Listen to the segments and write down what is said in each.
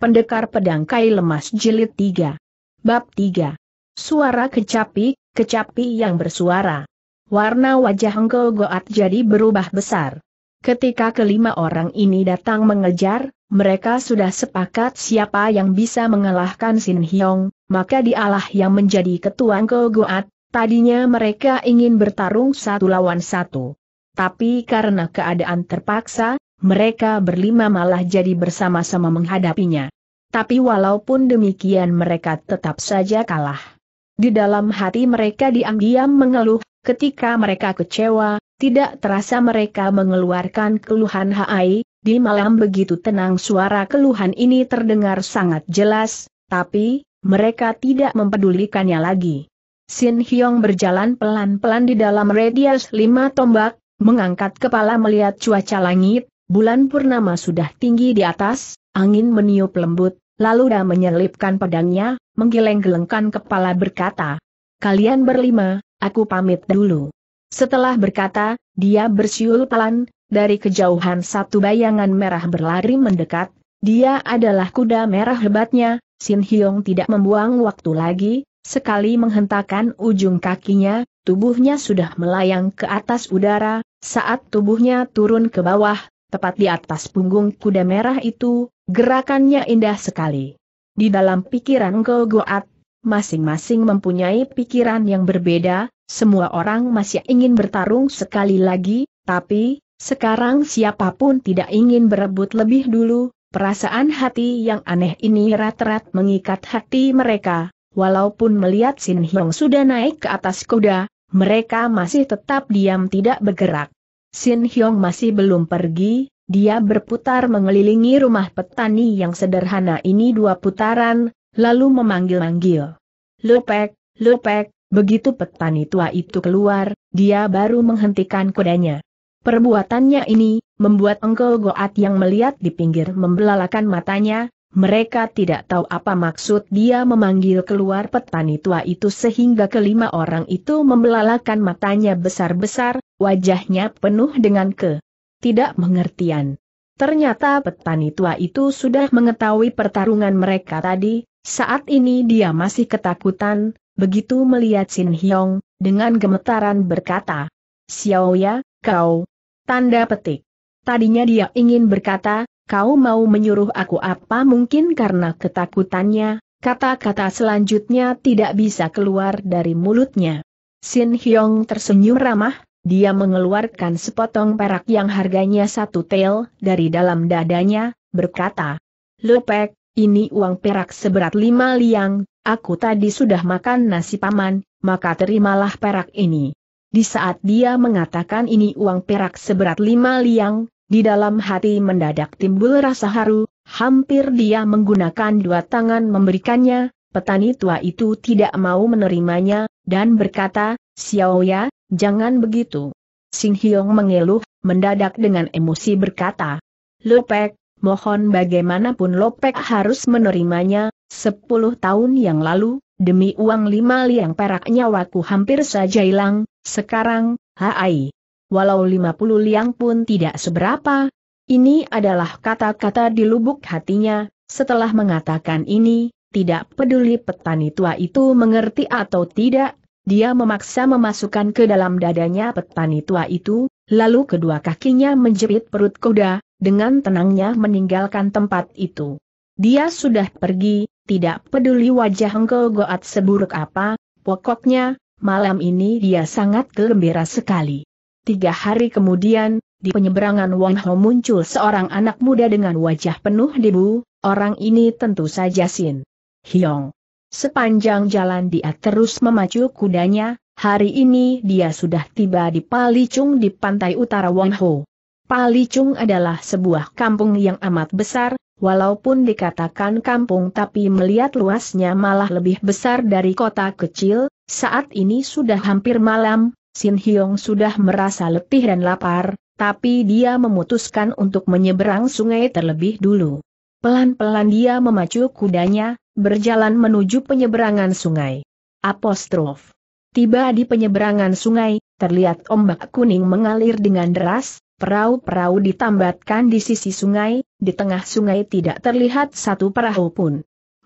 Pendekar Pedang Kai Lemas Jilid 3. Bab 3. Suara kecapi, kecapi yang bersuara. Warna wajah Engkau Goat jadi berubah besar. Ketika kelima orang ini datang mengejar, mereka sudah sepakat siapa yang bisa mengalahkan Sin Hyong, maka dialah yang menjadi ketua Engkau Goat, tadinya mereka ingin bertarung satu lawan satu. Tapi karena keadaan terpaksa, mereka berlima malah jadi bersama-sama menghadapinya. Tapi walaupun demikian mereka tetap saja kalah. Di dalam hati mereka diam-diam mengeluh, ketika mereka kecewa, tidak terasa mereka mengeluarkan keluhan Hai, di malam begitu tenang suara keluhan ini terdengar sangat jelas, tapi, mereka tidak mempedulikannya lagi. Sin Hyong berjalan pelan-pelan di dalam radius lima tombak, mengangkat kepala melihat cuaca langit, Bulan purnama sudah tinggi di atas, angin meniup lembut, lalu dia menyelipkan pedangnya, menggeleng-gelengkan kepala berkata, Kalian berlima, aku pamit dulu. Setelah berkata, dia bersiul pelan, dari kejauhan satu bayangan merah berlari mendekat, dia adalah kuda merah hebatnya, Sin Hyong tidak membuang waktu lagi, sekali menghentakkan ujung kakinya, tubuhnya sudah melayang ke atas udara, saat tubuhnya turun ke bawah, tepat di atas punggung kuda merah itu, gerakannya indah sekali. Di dalam pikiran Gogoat, masing-masing mempunyai pikiran yang berbeda, semua orang masih ingin bertarung sekali lagi, tapi, sekarang siapapun tidak ingin berebut lebih dulu, perasaan hati yang aneh ini rat-rat mengikat hati mereka, walaupun melihat Sin Hyong sudah naik ke atas kuda, mereka masih tetap diam tidak bergerak. Sin Hyong masih belum pergi, dia berputar mengelilingi rumah petani yang sederhana ini dua putaran, lalu memanggil-manggil. Lopek, lopek, begitu petani tua itu keluar, dia baru menghentikan kudanya. Perbuatannya ini, membuat Engkel Goat yang melihat di pinggir membelalakan matanya, mereka tidak tahu apa maksud dia memanggil keluar petani tua itu sehingga kelima orang itu membelalakan matanya besar-besar, Wajahnya penuh dengan ke. Tidak mengertian. Ternyata petani tua itu sudah mengetahui pertarungan mereka tadi, saat ini dia masih ketakutan, begitu melihat Sin Hyong, dengan gemetaran berkata, Xiao ya, kau. Tanda petik. Tadinya dia ingin berkata, kau mau menyuruh aku apa mungkin karena ketakutannya, kata-kata selanjutnya tidak bisa keluar dari mulutnya. Sin Hyong tersenyum ramah, dia mengeluarkan sepotong perak yang harganya satu tel dari dalam dadanya, berkata, Lepek, ini uang perak seberat lima liang, aku tadi sudah makan nasi paman, maka terimalah perak ini. Di saat dia mengatakan ini uang perak seberat lima liang, di dalam hati mendadak timbul rasa haru, hampir dia menggunakan dua tangan memberikannya, petani tua itu tidak mau menerimanya, dan berkata, "Xiaoya." Jangan begitu. Sing Hyong mengeluh, mendadak dengan emosi berkata. Lopek, mohon bagaimanapun Lopek harus menerimanya, sepuluh tahun yang lalu, demi uang lima liang perak nyawaku hampir saja hilang, sekarang, hai. Walau lima puluh liang pun tidak seberapa. Ini adalah kata-kata di lubuk hatinya, setelah mengatakan ini, tidak peduli petani tua itu mengerti atau tidak, dia memaksa memasukkan ke dalam dadanya petani tua itu, lalu kedua kakinya menjepit perut kuda, dengan tenangnya meninggalkan tempat itu. Dia sudah pergi, tidak peduli wajah engkau Goat seburuk apa, pokoknya, malam ini dia sangat gembira sekali. Tiga hari kemudian, di penyeberangan Ho muncul seorang anak muda dengan wajah penuh debu, orang ini tentu saja Sin Hyong. Sepanjang jalan dia terus memacu kudanya, hari ini dia sudah tiba di Palicung di pantai utara Wangho. Palicung adalah sebuah kampung yang amat besar, walaupun dikatakan kampung tapi melihat luasnya malah lebih besar dari kota kecil, saat ini sudah hampir malam, Sin Hyong sudah merasa letih dan lapar, tapi dia memutuskan untuk menyeberang sungai terlebih dulu. Pelan-pelan dia memacu kudanya, berjalan menuju penyeberangan sungai. Apostrof. Tiba di penyeberangan sungai, terlihat ombak kuning mengalir dengan deras, perahu-perahu ditambatkan di sisi sungai, di tengah sungai tidak terlihat satu perahu pun.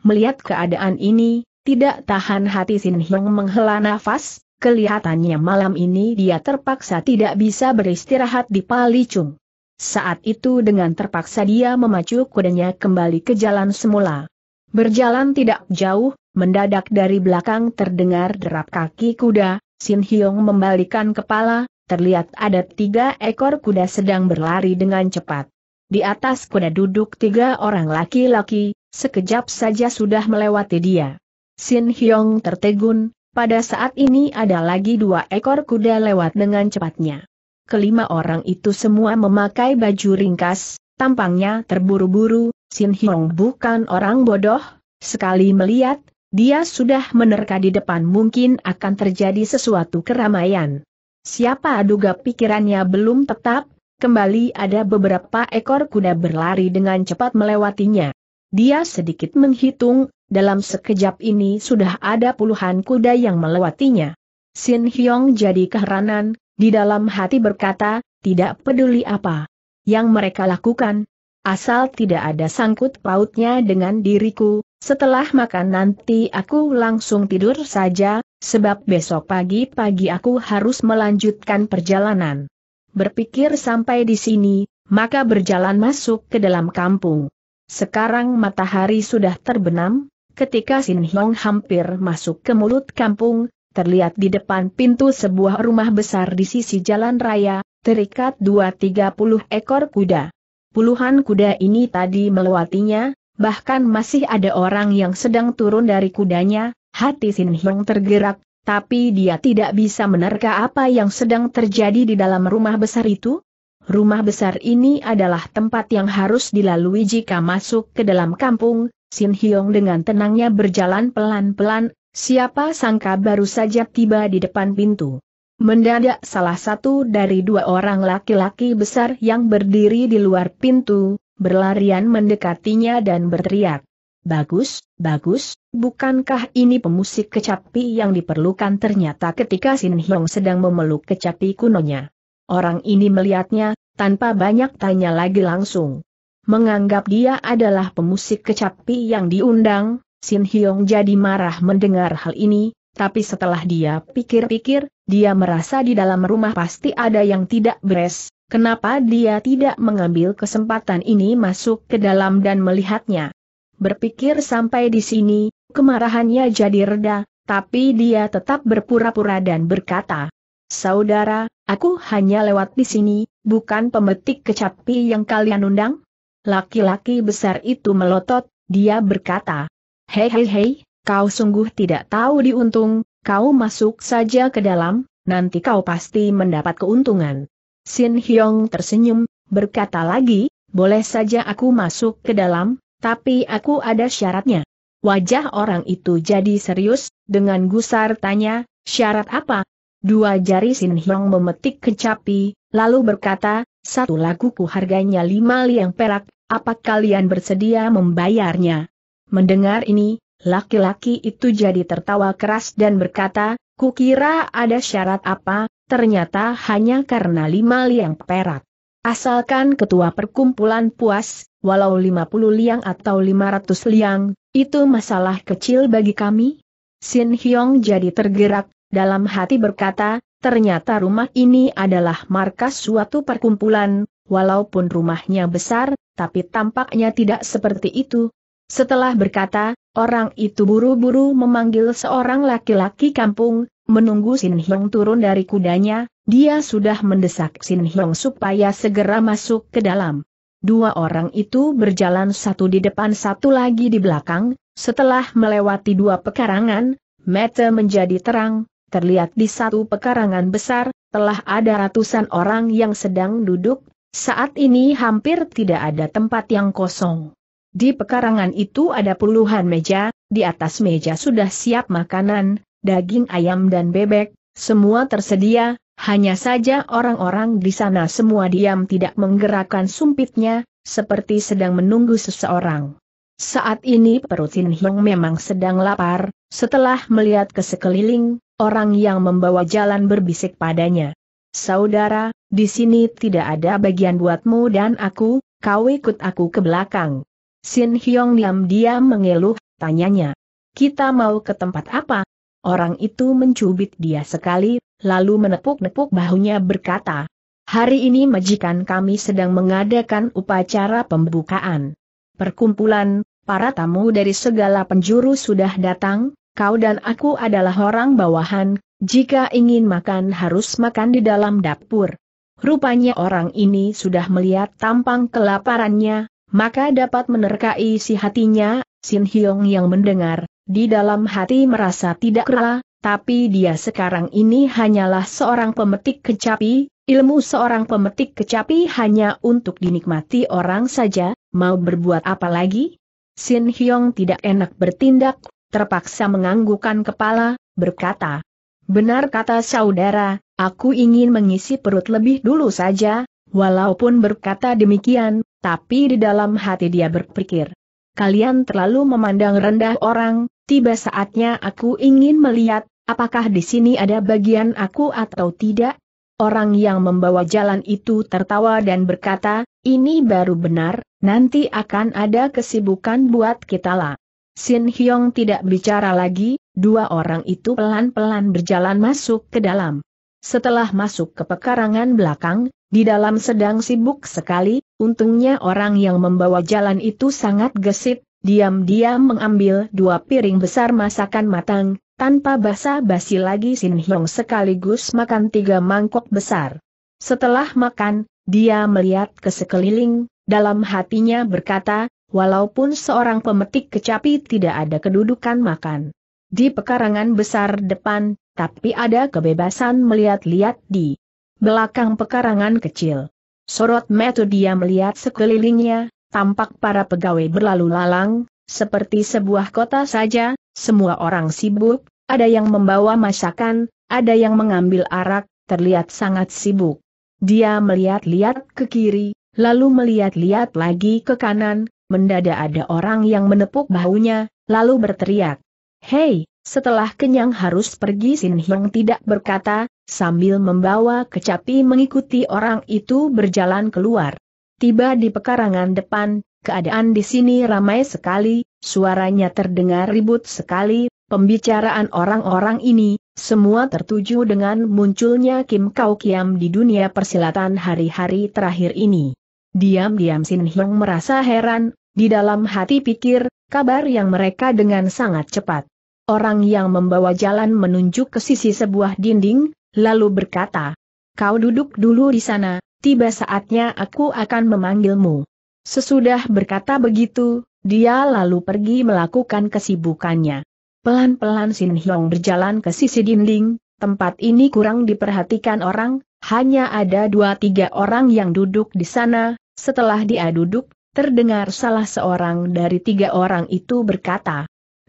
Melihat keadaan ini, tidak tahan hati Sin Hyung menghela nafas, kelihatannya malam ini dia terpaksa tidak bisa beristirahat di Palicung. Saat itu dengan terpaksa dia memacu kudanya kembali ke jalan semula. Berjalan tidak jauh, mendadak dari belakang terdengar derap kaki kuda, Sin Hyong membalikan kepala, terlihat ada tiga ekor kuda sedang berlari dengan cepat. Di atas kuda duduk tiga orang laki-laki, sekejap saja sudah melewati dia. Sin Hyong tertegun, pada saat ini ada lagi dua ekor kuda lewat dengan cepatnya. Kelima orang itu semua memakai baju ringkas, Tampangnya terburu-buru, Sin Hyong bukan orang bodoh, sekali melihat, dia sudah menerka di depan mungkin akan terjadi sesuatu keramaian. Siapa duga pikirannya belum tetap, kembali ada beberapa ekor kuda berlari dengan cepat melewatinya. Dia sedikit menghitung, dalam sekejap ini sudah ada puluhan kuda yang melewatinya. Sin Hyong jadi keheranan, di dalam hati berkata, tidak peduli apa yang mereka lakukan, asal tidak ada sangkut pautnya dengan diriku, setelah makan nanti aku langsung tidur saja, sebab besok pagi-pagi aku harus melanjutkan perjalanan. Berpikir sampai di sini, maka berjalan masuk ke dalam kampung. Sekarang matahari sudah terbenam, ketika Sin Hyong hampir masuk ke mulut kampung, terlihat di depan pintu sebuah rumah besar di sisi jalan raya, terikat dua tiga puluh ekor kuda. Puluhan kuda ini tadi melewatinya, bahkan masih ada orang yang sedang turun dari kudanya, hati Sin Hyong tergerak, tapi dia tidak bisa menerka apa yang sedang terjadi di dalam rumah besar itu. Rumah besar ini adalah tempat yang harus dilalui jika masuk ke dalam kampung, Sin Hyong dengan tenangnya berjalan pelan-pelan, siapa sangka baru saja tiba di depan pintu. Mendadak salah satu dari dua orang laki-laki besar yang berdiri di luar pintu, berlarian mendekatinya dan berteriak. Bagus, bagus, bukankah ini pemusik kecapi yang diperlukan ternyata ketika Sin Hyong sedang memeluk kecapi kunonya. Orang ini melihatnya, tanpa banyak tanya lagi langsung. Menganggap dia adalah pemusik kecapi yang diundang, Sin Hyong jadi marah mendengar hal ini, tapi setelah dia pikir-pikir, dia merasa di dalam rumah pasti ada yang tidak beres, kenapa dia tidak mengambil kesempatan ini masuk ke dalam dan melihatnya. Berpikir sampai di sini, kemarahannya jadi reda, tapi dia tetap berpura-pura dan berkata, Saudara, aku hanya lewat di sini, bukan pemetik kecapi yang kalian undang? Laki-laki besar itu melotot, dia berkata, Hei hei hei, kau sungguh tidak tahu diuntung, Kau masuk saja ke dalam, nanti kau pasti mendapat keuntungan. Sin Hyong tersenyum, berkata lagi, boleh saja aku masuk ke dalam, tapi aku ada syaratnya. Wajah orang itu jadi serius, dengan gusar tanya, syarat apa? Dua jari Sin Hyong memetik kecapi, lalu berkata, satu laguku harganya lima liang perak, apa kalian bersedia membayarnya? Mendengar ini, Laki-laki itu jadi tertawa keras dan berkata, kukira ada syarat apa, ternyata hanya karena lima liang perak. Asalkan ketua perkumpulan puas, walau puluh liang atau lima ratus liang, itu masalah kecil bagi kami. Sin Hyong jadi tergerak, dalam hati berkata, ternyata rumah ini adalah markas suatu perkumpulan, walaupun rumahnya besar, tapi tampaknya tidak seperti itu. Setelah berkata, Orang itu buru-buru memanggil seorang laki-laki kampung, menunggu Sin Hyong turun dari kudanya, dia sudah mendesak Sin Hyong supaya segera masuk ke dalam. Dua orang itu berjalan satu di depan satu lagi di belakang, setelah melewati dua pekarangan, mata menjadi terang, terlihat di satu pekarangan besar, telah ada ratusan orang yang sedang duduk, saat ini hampir tidak ada tempat yang kosong. Di pekarangan itu ada puluhan meja, di atas meja sudah siap makanan, daging ayam dan bebek, semua tersedia, hanya saja orang-orang di sana semua diam tidak menggerakkan sumpitnya, seperti sedang menunggu seseorang. Saat ini perut Sin Hiong memang sedang lapar, setelah melihat ke sekeliling, orang yang membawa jalan berbisik padanya. Saudara, di sini tidak ada bagian buatmu dan aku, kau ikut aku ke belakang. Sin Hyong diam diam mengeluh, tanyanya. Kita mau ke tempat apa? Orang itu mencubit dia sekali, lalu menepuk-nepuk bahunya berkata. Hari ini majikan kami sedang mengadakan upacara pembukaan. Perkumpulan, para tamu dari segala penjuru sudah datang, kau dan aku adalah orang bawahan, jika ingin makan harus makan di dalam dapur. Rupanya orang ini sudah melihat tampang kelaparannya, maka dapat menerka isi hatinya, Sin Hyong yang mendengar, di dalam hati merasa tidak rela, tapi dia sekarang ini hanyalah seorang pemetik kecapi, ilmu seorang pemetik kecapi hanya untuk dinikmati orang saja, mau berbuat apa lagi? Sin Hyong tidak enak bertindak, terpaksa menganggukkan kepala, berkata, Benar kata saudara, aku ingin mengisi perut lebih dulu saja, walaupun berkata demikian, tapi di dalam hati dia berpikir. Kalian terlalu memandang rendah orang, tiba saatnya aku ingin melihat, apakah di sini ada bagian aku atau tidak? Orang yang membawa jalan itu tertawa dan berkata, ini baru benar, nanti akan ada kesibukan buat kita lah. Sin Hyong tidak bicara lagi, dua orang itu pelan-pelan berjalan masuk ke dalam. Setelah masuk ke pekarangan belakang, di dalam sedang sibuk sekali, Untungnya orang yang membawa jalan itu sangat gesit, diam-diam mengambil dua piring besar masakan matang, tanpa basa-basi lagi Sin Hyong sekaligus makan tiga mangkok besar. Setelah makan, dia melihat ke sekeliling, dalam hatinya berkata, walaupun seorang pemetik kecapi tidak ada kedudukan makan. Di pekarangan besar depan, tapi ada kebebasan melihat-lihat di belakang pekarangan kecil. Sorot metu dia melihat sekelilingnya, tampak para pegawai berlalu lalang, seperti sebuah kota saja, semua orang sibuk, ada yang membawa masakan, ada yang mengambil arak, terlihat sangat sibuk. Dia melihat-lihat ke kiri, lalu melihat-lihat lagi ke kanan, mendadak ada orang yang menepuk bahunya, lalu berteriak. Hei, setelah kenyang harus pergi Sin Hyang tidak berkata, sambil membawa kecapi mengikuti orang itu berjalan keluar. Tiba di pekarangan depan, keadaan di sini ramai sekali, suaranya terdengar ribut sekali, pembicaraan orang-orang ini, semua tertuju dengan munculnya Kim Kau Kiam di dunia persilatan hari-hari terakhir ini. Diam-diam Sin Hyung merasa heran, di dalam hati pikir, kabar yang mereka dengan sangat cepat. Orang yang membawa jalan menunjuk ke sisi sebuah dinding, lalu berkata, Kau duduk dulu di sana, tiba saatnya aku akan memanggilmu. Sesudah berkata begitu, dia lalu pergi melakukan kesibukannya. Pelan-pelan Sin Hyong berjalan ke sisi dinding, tempat ini kurang diperhatikan orang, hanya ada dua tiga orang yang duduk di sana, setelah dia duduk, terdengar salah seorang dari tiga orang itu berkata,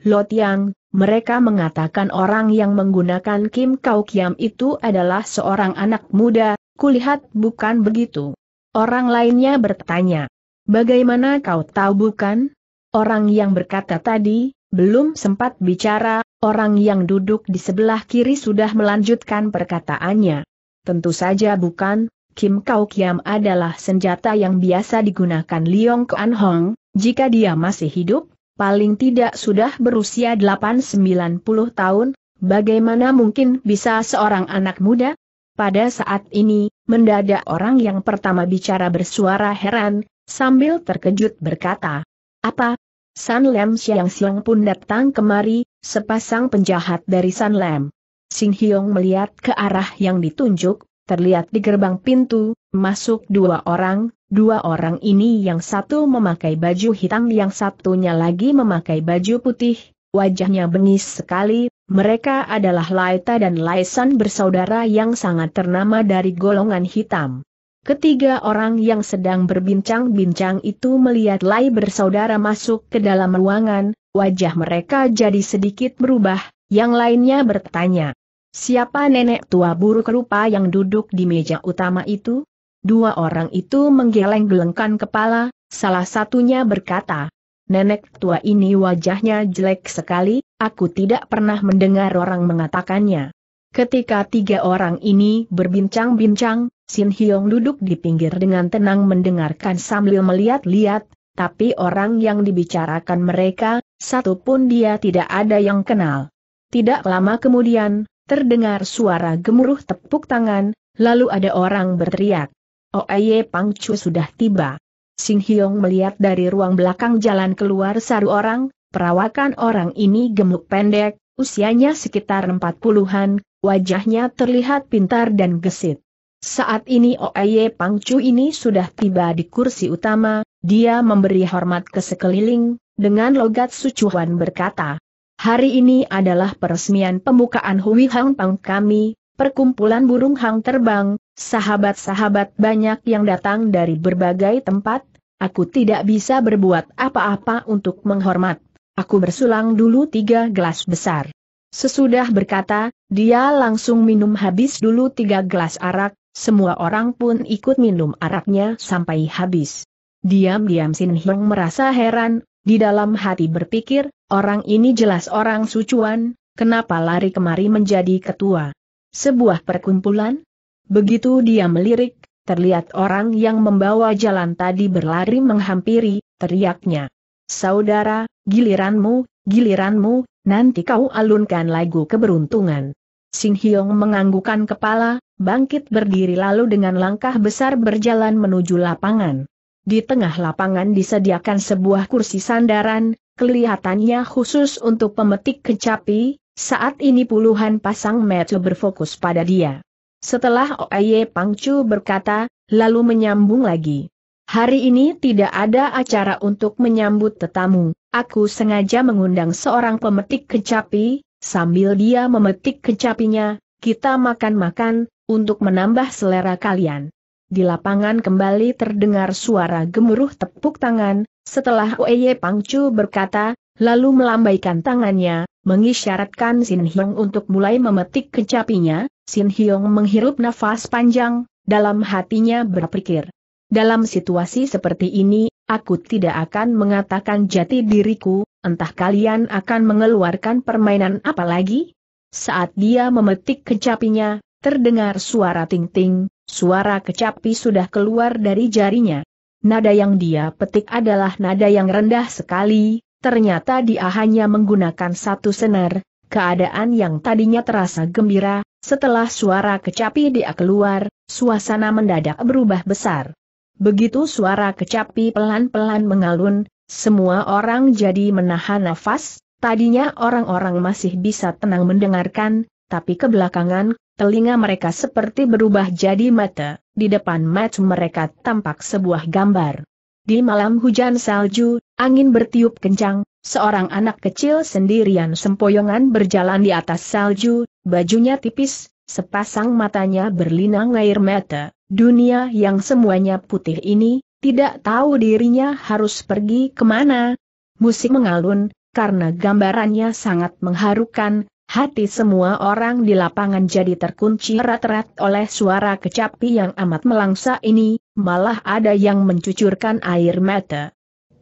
Lotiang, mereka mengatakan orang yang menggunakan Kim Kau Kiam itu adalah seorang anak muda, kulihat bukan begitu. Orang lainnya bertanya, bagaimana kau tahu bukan? Orang yang berkata tadi, belum sempat bicara, orang yang duduk di sebelah kiri sudah melanjutkan perkataannya. Tentu saja bukan, Kim Kau Kiam adalah senjata yang biasa digunakan Liong Kuan Hong, jika dia masih hidup, paling tidak sudah berusia 8-90 tahun, bagaimana mungkin bisa seorang anak muda? Pada saat ini, mendadak orang yang pertama bicara bersuara heran, sambil terkejut berkata, Apa? San Lam Siang Siang pun datang kemari, sepasang penjahat dari San Lam. Sing Hyong melihat ke arah yang ditunjuk, terlihat di gerbang pintu, masuk dua orang, dua orang ini yang satu memakai baju hitam yang satunya lagi memakai baju putih, wajahnya bengis sekali, mereka adalah Laita dan Laisan bersaudara yang sangat ternama dari golongan hitam. Ketiga orang yang sedang berbincang-bincang itu melihat Lai bersaudara masuk ke dalam ruangan, wajah mereka jadi sedikit berubah, yang lainnya bertanya, Siapa nenek tua buruk rupa yang duduk di meja utama itu? Dua orang itu menggeleng-gelengkan kepala, salah satunya berkata, Nenek tua ini wajahnya jelek sekali, aku tidak pernah mendengar orang mengatakannya. Ketika tiga orang ini berbincang-bincang, Sin Hyong duduk di pinggir dengan tenang mendengarkan sambil melihat-lihat, tapi orang yang dibicarakan mereka, satu pun dia tidak ada yang kenal. Tidak lama kemudian, Terdengar suara gemuruh tepuk tangan, lalu ada orang berteriak. Oeye Pang Chu sudah tiba. Sing Hyong melihat dari ruang belakang jalan keluar saru orang, perawakan orang ini gemuk pendek, usianya sekitar empat puluhan, wajahnya terlihat pintar dan gesit. Saat ini Oeye Pang Chu ini sudah tiba di kursi utama, dia memberi hormat ke sekeliling, dengan logat sucuhan berkata, Hari ini adalah peresmian pembukaan Hui Hang Pang kami, perkumpulan burung hang terbang, sahabat-sahabat banyak yang datang dari berbagai tempat, aku tidak bisa berbuat apa-apa untuk menghormat. Aku bersulang dulu tiga gelas besar. Sesudah berkata, dia langsung minum habis dulu tiga gelas arak, semua orang pun ikut minum araknya sampai habis. Diam-diam Sin Hyung merasa heran, di dalam hati berpikir, orang ini jelas orang sucuan, kenapa lari kemari menjadi ketua? Sebuah perkumpulan? Begitu dia melirik, terlihat orang yang membawa jalan tadi berlari menghampiri, teriaknya. Saudara, giliranmu, giliranmu, nanti kau alunkan lagu keberuntungan. Sing Hyong menganggukan kepala, bangkit berdiri lalu dengan langkah besar berjalan menuju lapangan. Di tengah lapangan disediakan sebuah kursi sandaran, kelihatannya khusus untuk pemetik kecapi, saat ini puluhan pasang mata berfokus pada dia. Setelah Oye Pangcu berkata, lalu menyambung lagi. Hari ini tidak ada acara untuk menyambut tetamu, aku sengaja mengundang seorang pemetik kecapi, sambil dia memetik kecapinya, kita makan-makan, untuk menambah selera kalian di lapangan kembali terdengar suara gemuruh tepuk tangan, setelah Oeye Pangcu berkata, lalu melambaikan tangannya, mengisyaratkan Sin Hyong untuk mulai memetik kecapinya, Sin Hyong menghirup nafas panjang, dalam hatinya berpikir. Dalam situasi seperti ini, aku tidak akan mengatakan jati diriku, entah kalian akan mengeluarkan permainan apa lagi? Saat dia memetik kecapinya, Terdengar suara ting-ting, suara kecapi sudah keluar dari jarinya. Nada yang dia petik adalah nada yang rendah sekali, ternyata dia hanya menggunakan satu senar, keadaan yang tadinya terasa gembira, setelah suara kecapi dia keluar, suasana mendadak berubah besar. Begitu suara kecapi pelan-pelan mengalun, semua orang jadi menahan nafas, tadinya orang-orang masih bisa tenang mendengarkan, tapi kebelakangan telinga mereka seperti berubah jadi mata, di depan match mereka tampak sebuah gambar. Di malam hujan salju, angin bertiup kencang, seorang anak kecil sendirian sempoyongan berjalan di atas salju, bajunya tipis, sepasang matanya berlinang air mata, dunia yang semuanya putih ini, tidak tahu dirinya harus pergi kemana. Musik mengalun, karena gambarannya sangat mengharukan, Hati semua orang di lapangan jadi terkunci rat-rat oleh suara kecapi yang amat melangsa ini, malah ada yang mencucurkan air mata.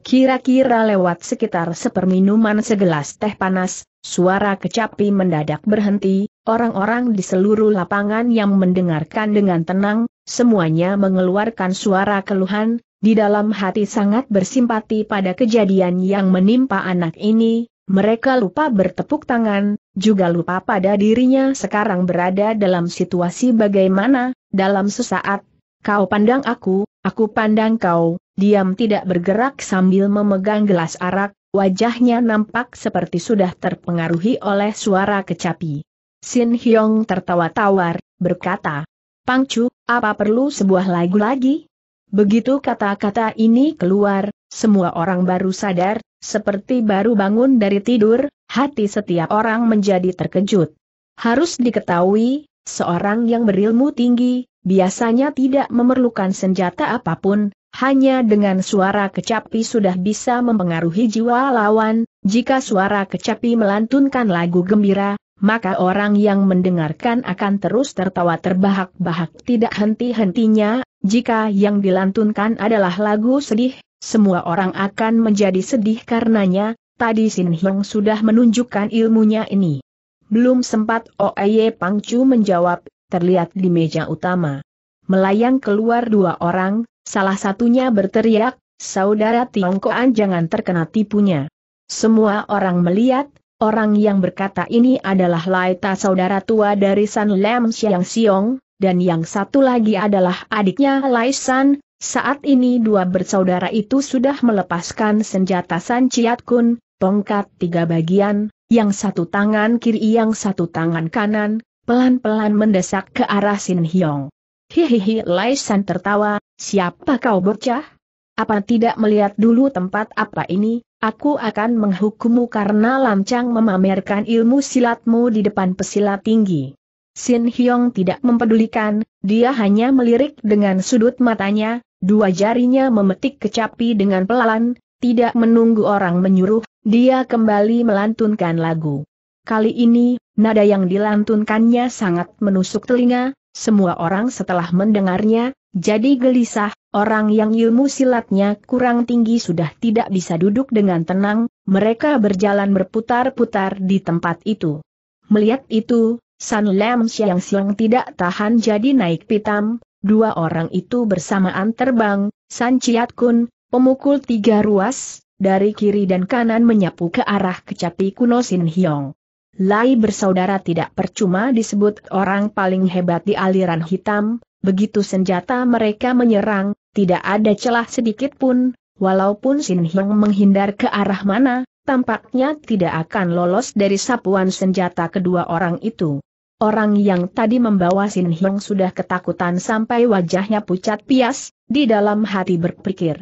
Kira-kira lewat sekitar seperminuman segelas teh panas, suara kecapi mendadak berhenti, orang-orang di seluruh lapangan yang mendengarkan dengan tenang, semuanya mengeluarkan suara keluhan, di dalam hati sangat bersimpati pada kejadian yang menimpa anak ini, mereka lupa bertepuk tangan, juga lupa pada dirinya sekarang berada dalam situasi bagaimana, dalam sesaat, kau pandang aku, aku pandang kau, diam tidak bergerak sambil memegang gelas arak, wajahnya nampak seperti sudah terpengaruhi oleh suara kecapi. Sin Hyong tertawa tawar, berkata, Pangcu, apa perlu sebuah lagu lagi? Begitu kata-kata ini keluar, semua orang baru sadar, seperti baru bangun dari tidur, hati setiap orang menjadi terkejut. Harus diketahui, seorang yang berilmu tinggi, biasanya tidak memerlukan senjata apapun, hanya dengan suara kecapi sudah bisa mempengaruhi jiwa lawan, jika suara kecapi melantunkan lagu gembira, maka orang yang mendengarkan akan terus tertawa terbahak-bahak tidak henti-hentinya, jika yang dilantunkan adalah lagu sedih, semua orang akan menjadi sedih karenanya, tadi Sin Hyong sudah menunjukkan ilmunya ini. Belum sempat Oeye Pangcu menjawab, terlihat di meja utama. Melayang keluar dua orang, salah satunya berteriak, saudara Tiongkoan jangan terkena tipunya. Semua orang melihat, orang yang berkata ini adalah Laita saudara tua dari San Lam Siang Siong, dan yang satu lagi adalah adiknya Lai San, saat ini dua bersaudara itu sudah melepaskan senjata San Chiat Kun, tongkat tiga bagian, yang satu tangan kiri yang satu tangan kanan, pelan-pelan mendesak ke arah Sin Hyong. Hihihi Lai San tertawa, siapa kau bocah? Apa tidak melihat dulu tempat apa ini, aku akan menghukummu karena lancang memamerkan ilmu silatmu di depan pesilat tinggi. Sin Hyong tidak mempedulikan, dia hanya melirik dengan sudut matanya, dua jarinya memetik kecapi dengan pelan, tidak menunggu orang menyuruh, dia kembali melantunkan lagu. Kali ini, nada yang dilantunkannya sangat menusuk telinga, semua orang setelah mendengarnya, jadi gelisah, orang yang ilmu silatnya kurang tinggi sudah tidak bisa duduk dengan tenang, mereka berjalan berputar-putar di tempat itu. Melihat itu, San Lam Siang Siang tidak tahan jadi naik pitam, dua orang itu bersamaan terbang, San Chiat Kun, pemukul tiga ruas, dari kiri dan kanan menyapu ke arah kecapi kuno Sin Hyong. Lai bersaudara tidak percuma disebut orang paling hebat di aliran hitam, begitu senjata mereka menyerang, tidak ada celah sedikit pun, walaupun Sin Hyong menghindar ke arah mana, tampaknya tidak akan lolos dari sapuan senjata kedua orang itu. Orang yang tadi membawa Sin Hyong sudah ketakutan sampai wajahnya pucat pias, di dalam hati berpikir.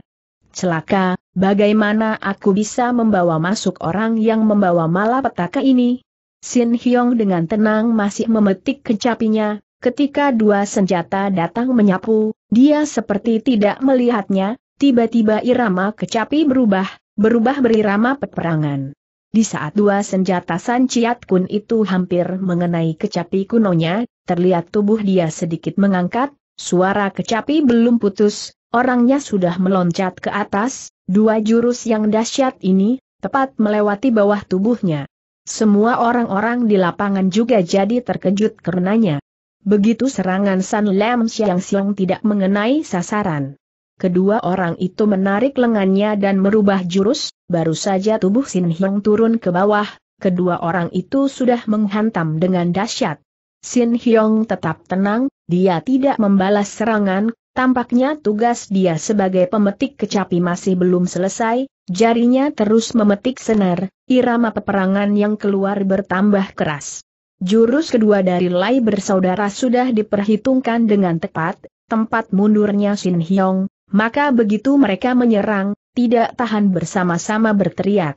Celaka, bagaimana aku bisa membawa masuk orang yang membawa malapetaka ini? Sin Hyong dengan tenang masih memetik kecapinya, ketika dua senjata datang menyapu, dia seperti tidak melihatnya, tiba-tiba irama kecapi berubah, berubah berirama peperangan. Di saat dua senjata San Chiat Kun itu hampir mengenai kecapi kunonya, terlihat tubuh dia sedikit mengangkat, suara kecapi belum putus, orangnya sudah meloncat ke atas, dua jurus yang dahsyat ini, tepat melewati bawah tubuhnya. Semua orang-orang di lapangan juga jadi terkejut karenanya. Begitu serangan San Lam Siang Siang tidak mengenai sasaran. Kedua orang itu menarik lengannya dan merubah jurus, baru saja tubuh Sin Hyong turun ke bawah, kedua orang itu sudah menghantam dengan dahsyat. Sin Hyong tetap tenang, dia tidak membalas serangan, tampaknya tugas dia sebagai pemetik kecapi masih belum selesai, jarinya terus memetik senar, irama peperangan yang keluar bertambah keras. Jurus kedua dari Lai bersaudara sudah diperhitungkan dengan tepat, tempat mundurnya Sin Hyong, maka begitu mereka menyerang, tidak tahan bersama-sama berteriak.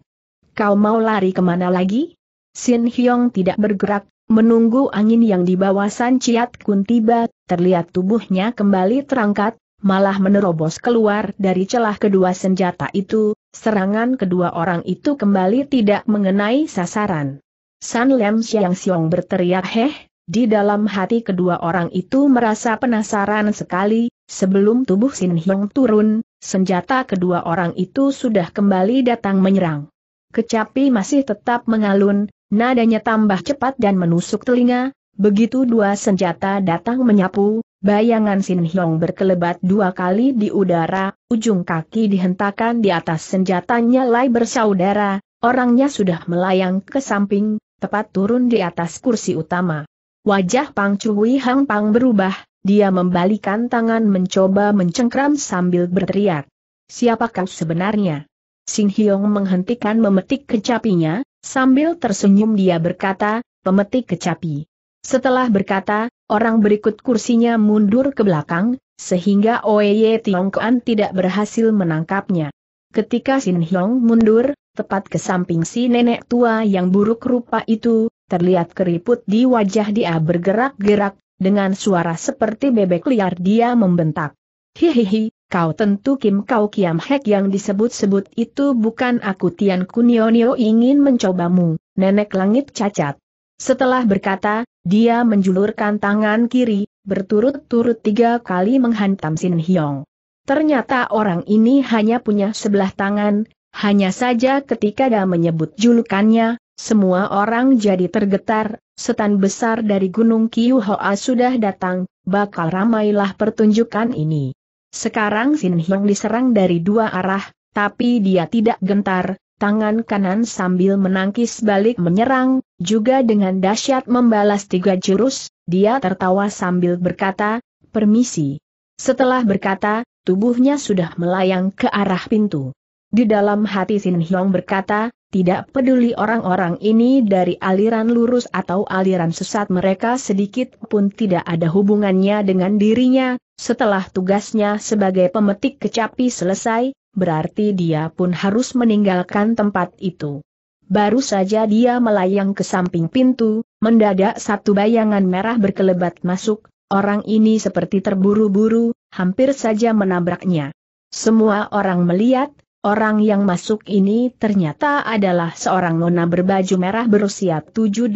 Kau mau lari kemana lagi? Sin Hyong tidak bergerak, menunggu angin yang dibawa San Chiat Kun tiba, terlihat tubuhnya kembali terangkat, malah menerobos keluar dari celah kedua senjata itu, serangan kedua orang itu kembali tidak mengenai sasaran. San Lem Siang Siong berteriak heh, di dalam hati kedua orang itu merasa penasaran sekali, Sebelum tubuh Sin Hyong turun, senjata kedua orang itu sudah kembali datang menyerang. Kecapi masih tetap mengalun, nadanya tambah cepat dan menusuk telinga, begitu dua senjata datang menyapu, bayangan Sin Hyong berkelebat dua kali di udara, ujung kaki dihentakkan di atas senjatanya Lai bersaudara, orangnya sudah melayang ke samping, tepat turun di atas kursi utama. Wajah Pang Chui Hang Pang berubah, dia membalikan tangan mencoba mencengkram sambil berteriak. Siapa kau sebenarnya? Sin Hyong menghentikan memetik kecapinya, sambil tersenyum dia berkata, pemetik kecapi. Setelah berkata, orang berikut kursinya mundur ke belakang, sehingga Oeye Tiongkoan tidak berhasil menangkapnya. Ketika Sin Hyong mundur, tepat ke samping si nenek tua yang buruk rupa itu, terlihat keriput di wajah dia bergerak-gerak, dengan suara seperti bebek liar dia membentak. Hihihi, kau tentu Kim Kau Kiam Hek yang disebut-sebut itu bukan aku Tian Kunionio ingin mencobamu, nenek langit cacat. Setelah berkata, dia menjulurkan tangan kiri, berturut-turut tiga kali menghantam Sin Hyong. Ternyata orang ini hanya punya sebelah tangan, hanya saja ketika dia menyebut julukannya, semua orang jadi tergetar, setan besar dari Gunung Hoa sudah datang, bakal ramailah pertunjukan ini. Sekarang Sin Hyong diserang dari dua arah, tapi dia tidak gentar, tangan kanan sambil menangkis balik menyerang, juga dengan dahsyat membalas tiga jurus, dia tertawa sambil berkata, permisi. Setelah berkata, tubuhnya sudah melayang ke arah pintu. Di dalam hati Sin Hyong berkata, tidak peduli orang-orang ini dari aliran lurus atau aliran sesat mereka sedikit pun tidak ada hubungannya dengan dirinya, setelah tugasnya sebagai pemetik kecapi selesai, berarti dia pun harus meninggalkan tempat itu. Baru saja dia melayang ke samping pintu, mendadak satu bayangan merah berkelebat masuk, orang ini seperti terburu-buru, hampir saja menabraknya. Semua orang melihat, Orang yang masuk ini ternyata adalah seorang nona berbaju merah berusia 7-18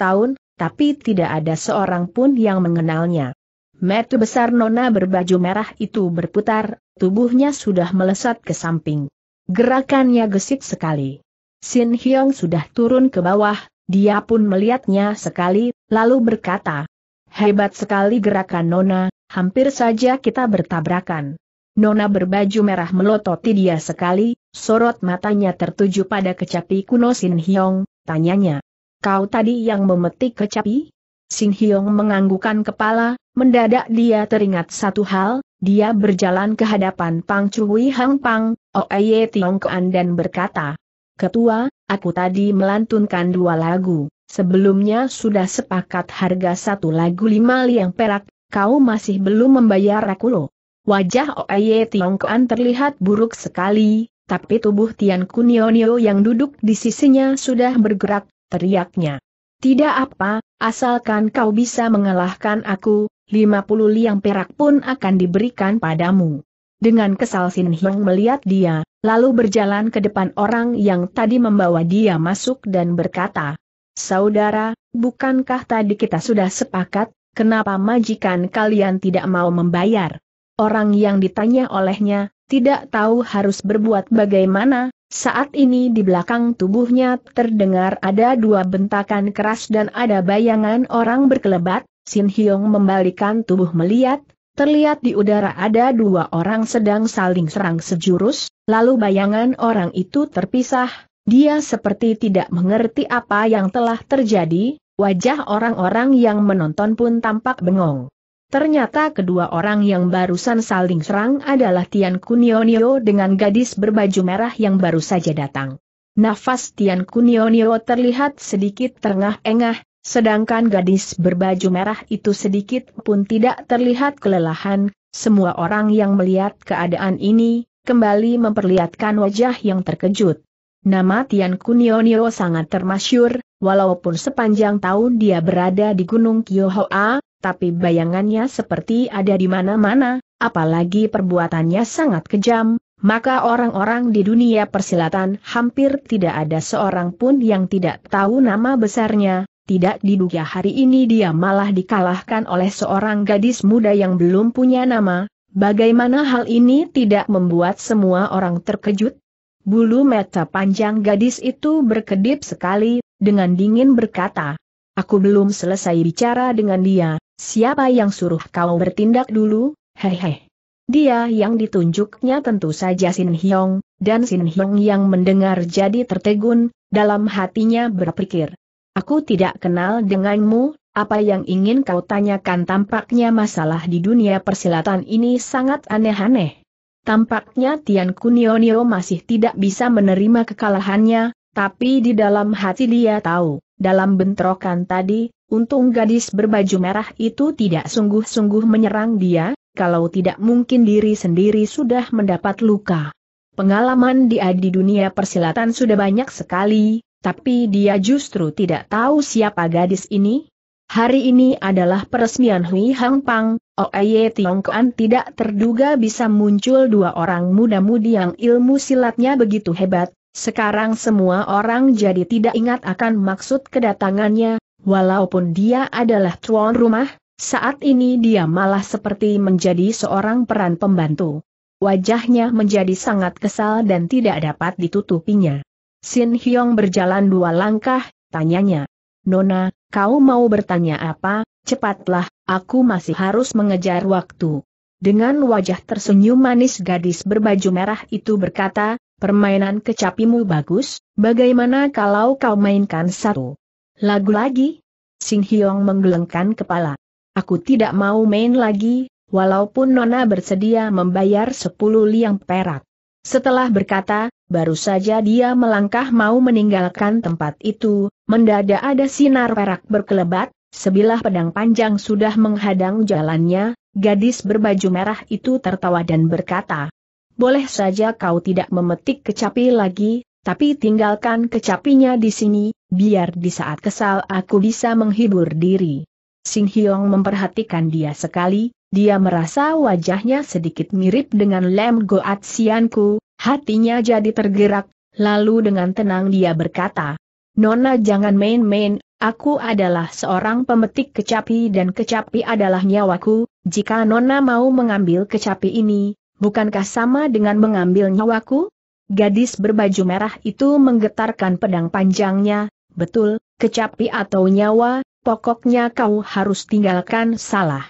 tahun, tapi tidak ada seorang pun yang mengenalnya. Metu besar nona berbaju merah itu berputar, tubuhnya sudah melesat ke samping. Gerakannya gesit sekali. Sin Hyong sudah turun ke bawah, dia pun melihatnya sekali, lalu berkata, Hebat sekali gerakan Nona, hampir saja kita bertabrakan. Nona berbaju merah melototi dia sekali, sorot matanya tertuju pada kecapi kuno Sin Hyong, tanyanya. Kau tadi yang memetik kecapi? Sin Hyong menganggukan kepala, mendadak dia teringat satu hal, dia berjalan ke hadapan Pang Chui Hang Pang, Oeye Kuan dan berkata, Ketua, aku tadi melantunkan dua lagu, sebelumnya sudah sepakat harga satu lagu lima liang perak, kau masih belum membayar aku loh. Wajah Oye Tiongkoan terlihat buruk sekali, tapi tubuh Tian Kunionio yang duduk di sisinya sudah bergerak, teriaknya. Tidak apa, asalkan kau bisa mengalahkan aku, 50 liang perak pun akan diberikan padamu. Dengan kesal Sin Hyong melihat dia, lalu berjalan ke depan orang yang tadi membawa dia masuk dan berkata, Saudara, bukankah tadi kita sudah sepakat, kenapa majikan kalian tidak mau membayar? Orang yang ditanya olehnya, tidak tahu harus berbuat bagaimana, saat ini di belakang tubuhnya terdengar ada dua bentakan keras dan ada bayangan orang berkelebat, Sin Hyong membalikan tubuh melihat, terlihat di udara ada dua orang sedang saling serang sejurus, lalu bayangan orang itu terpisah, dia seperti tidak mengerti apa yang telah terjadi, wajah orang-orang yang menonton pun tampak bengong. Ternyata kedua orang yang barusan saling serang adalah Tian Kunionio dengan gadis berbaju merah yang baru saja datang. Nafas Tian Kunionio terlihat sedikit terengah-engah, sedangkan gadis berbaju merah itu sedikit pun tidak terlihat kelelahan, semua orang yang melihat keadaan ini, kembali memperlihatkan wajah yang terkejut. Nama Tian Kunionio sangat termasyur, walaupun sepanjang tahun dia berada di Gunung Kyohoa, tapi bayangannya seperti ada di mana-mana, apalagi perbuatannya sangat kejam, maka orang-orang di dunia persilatan hampir tidak ada seorang pun yang tidak tahu nama besarnya, tidak diduga hari ini dia malah dikalahkan oleh seorang gadis muda yang belum punya nama, bagaimana hal ini tidak membuat semua orang terkejut? Bulu mata panjang gadis itu berkedip sekali, dengan dingin berkata, Aku belum selesai bicara dengan dia, Siapa yang suruh kau bertindak dulu? Hehe. Dia yang ditunjuknya tentu saja Sin Hyong, dan Sin Hyong yang mendengar jadi tertegun, dalam hatinya berpikir. Aku tidak kenal denganmu, apa yang ingin kau tanyakan tampaknya masalah di dunia persilatan ini sangat aneh-aneh. Tampaknya Tian Kunionio masih tidak bisa menerima kekalahannya, tapi di dalam hati dia tahu, dalam bentrokan tadi, Untung gadis berbaju merah itu tidak sungguh-sungguh menyerang dia, kalau tidak mungkin diri sendiri sudah mendapat luka. Pengalaman dia di dunia persilatan sudah banyak sekali, tapi dia justru tidak tahu siapa gadis ini. Hari ini adalah peresmian Hui Hang Pang, Tiong Kuan tidak terduga bisa muncul dua orang muda-mudi yang ilmu silatnya begitu hebat, sekarang semua orang jadi tidak ingat akan maksud kedatangannya, Walaupun dia adalah tuan rumah, saat ini dia malah seperti menjadi seorang peran pembantu. Wajahnya menjadi sangat kesal dan tidak dapat ditutupinya. Sin Hyong berjalan dua langkah, tanyanya. Nona, kau mau bertanya apa? Cepatlah, aku masih harus mengejar waktu. Dengan wajah tersenyum manis gadis berbaju merah itu berkata, permainan kecapimu bagus, bagaimana kalau kau mainkan satu? Lagu lagi? Sing Hyong menggelengkan kepala. Aku tidak mau main lagi, walaupun Nona bersedia membayar sepuluh liang perak. Setelah berkata, baru saja dia melangkah mau meninggalkan tempat itu, mendadak ada sinar perak berkelebat, sebilah pedang panjang sudah menghadang jalannya, gadis berbaju merah itu tertawa dan berkata, boleh saja kau tidak memetik kecapi lagi, tapi tinggalkan kecapinya di sini, biar di saat kesal aku bisa menghibur diri. Sing Hyong memperhatikan dia sekali, dia merasa wajahnya sedikit mirip dengan Lem Goat Sianku, hatinya jadi tergerak, lalu dengan tenang dia berkata, Nona jangan main-main, aku adalah seorang pemetik kecapi dan kecapi adalah nyawaku, jika Nona mau mengambil kecapi ini, bukankah sama dengan mengambil nyawaku? Gadis berbaju merah itu menggetarkan pedang panjangnya, betul, kecapi atau nyawa, pokoknya kau harus tinggalkan salah.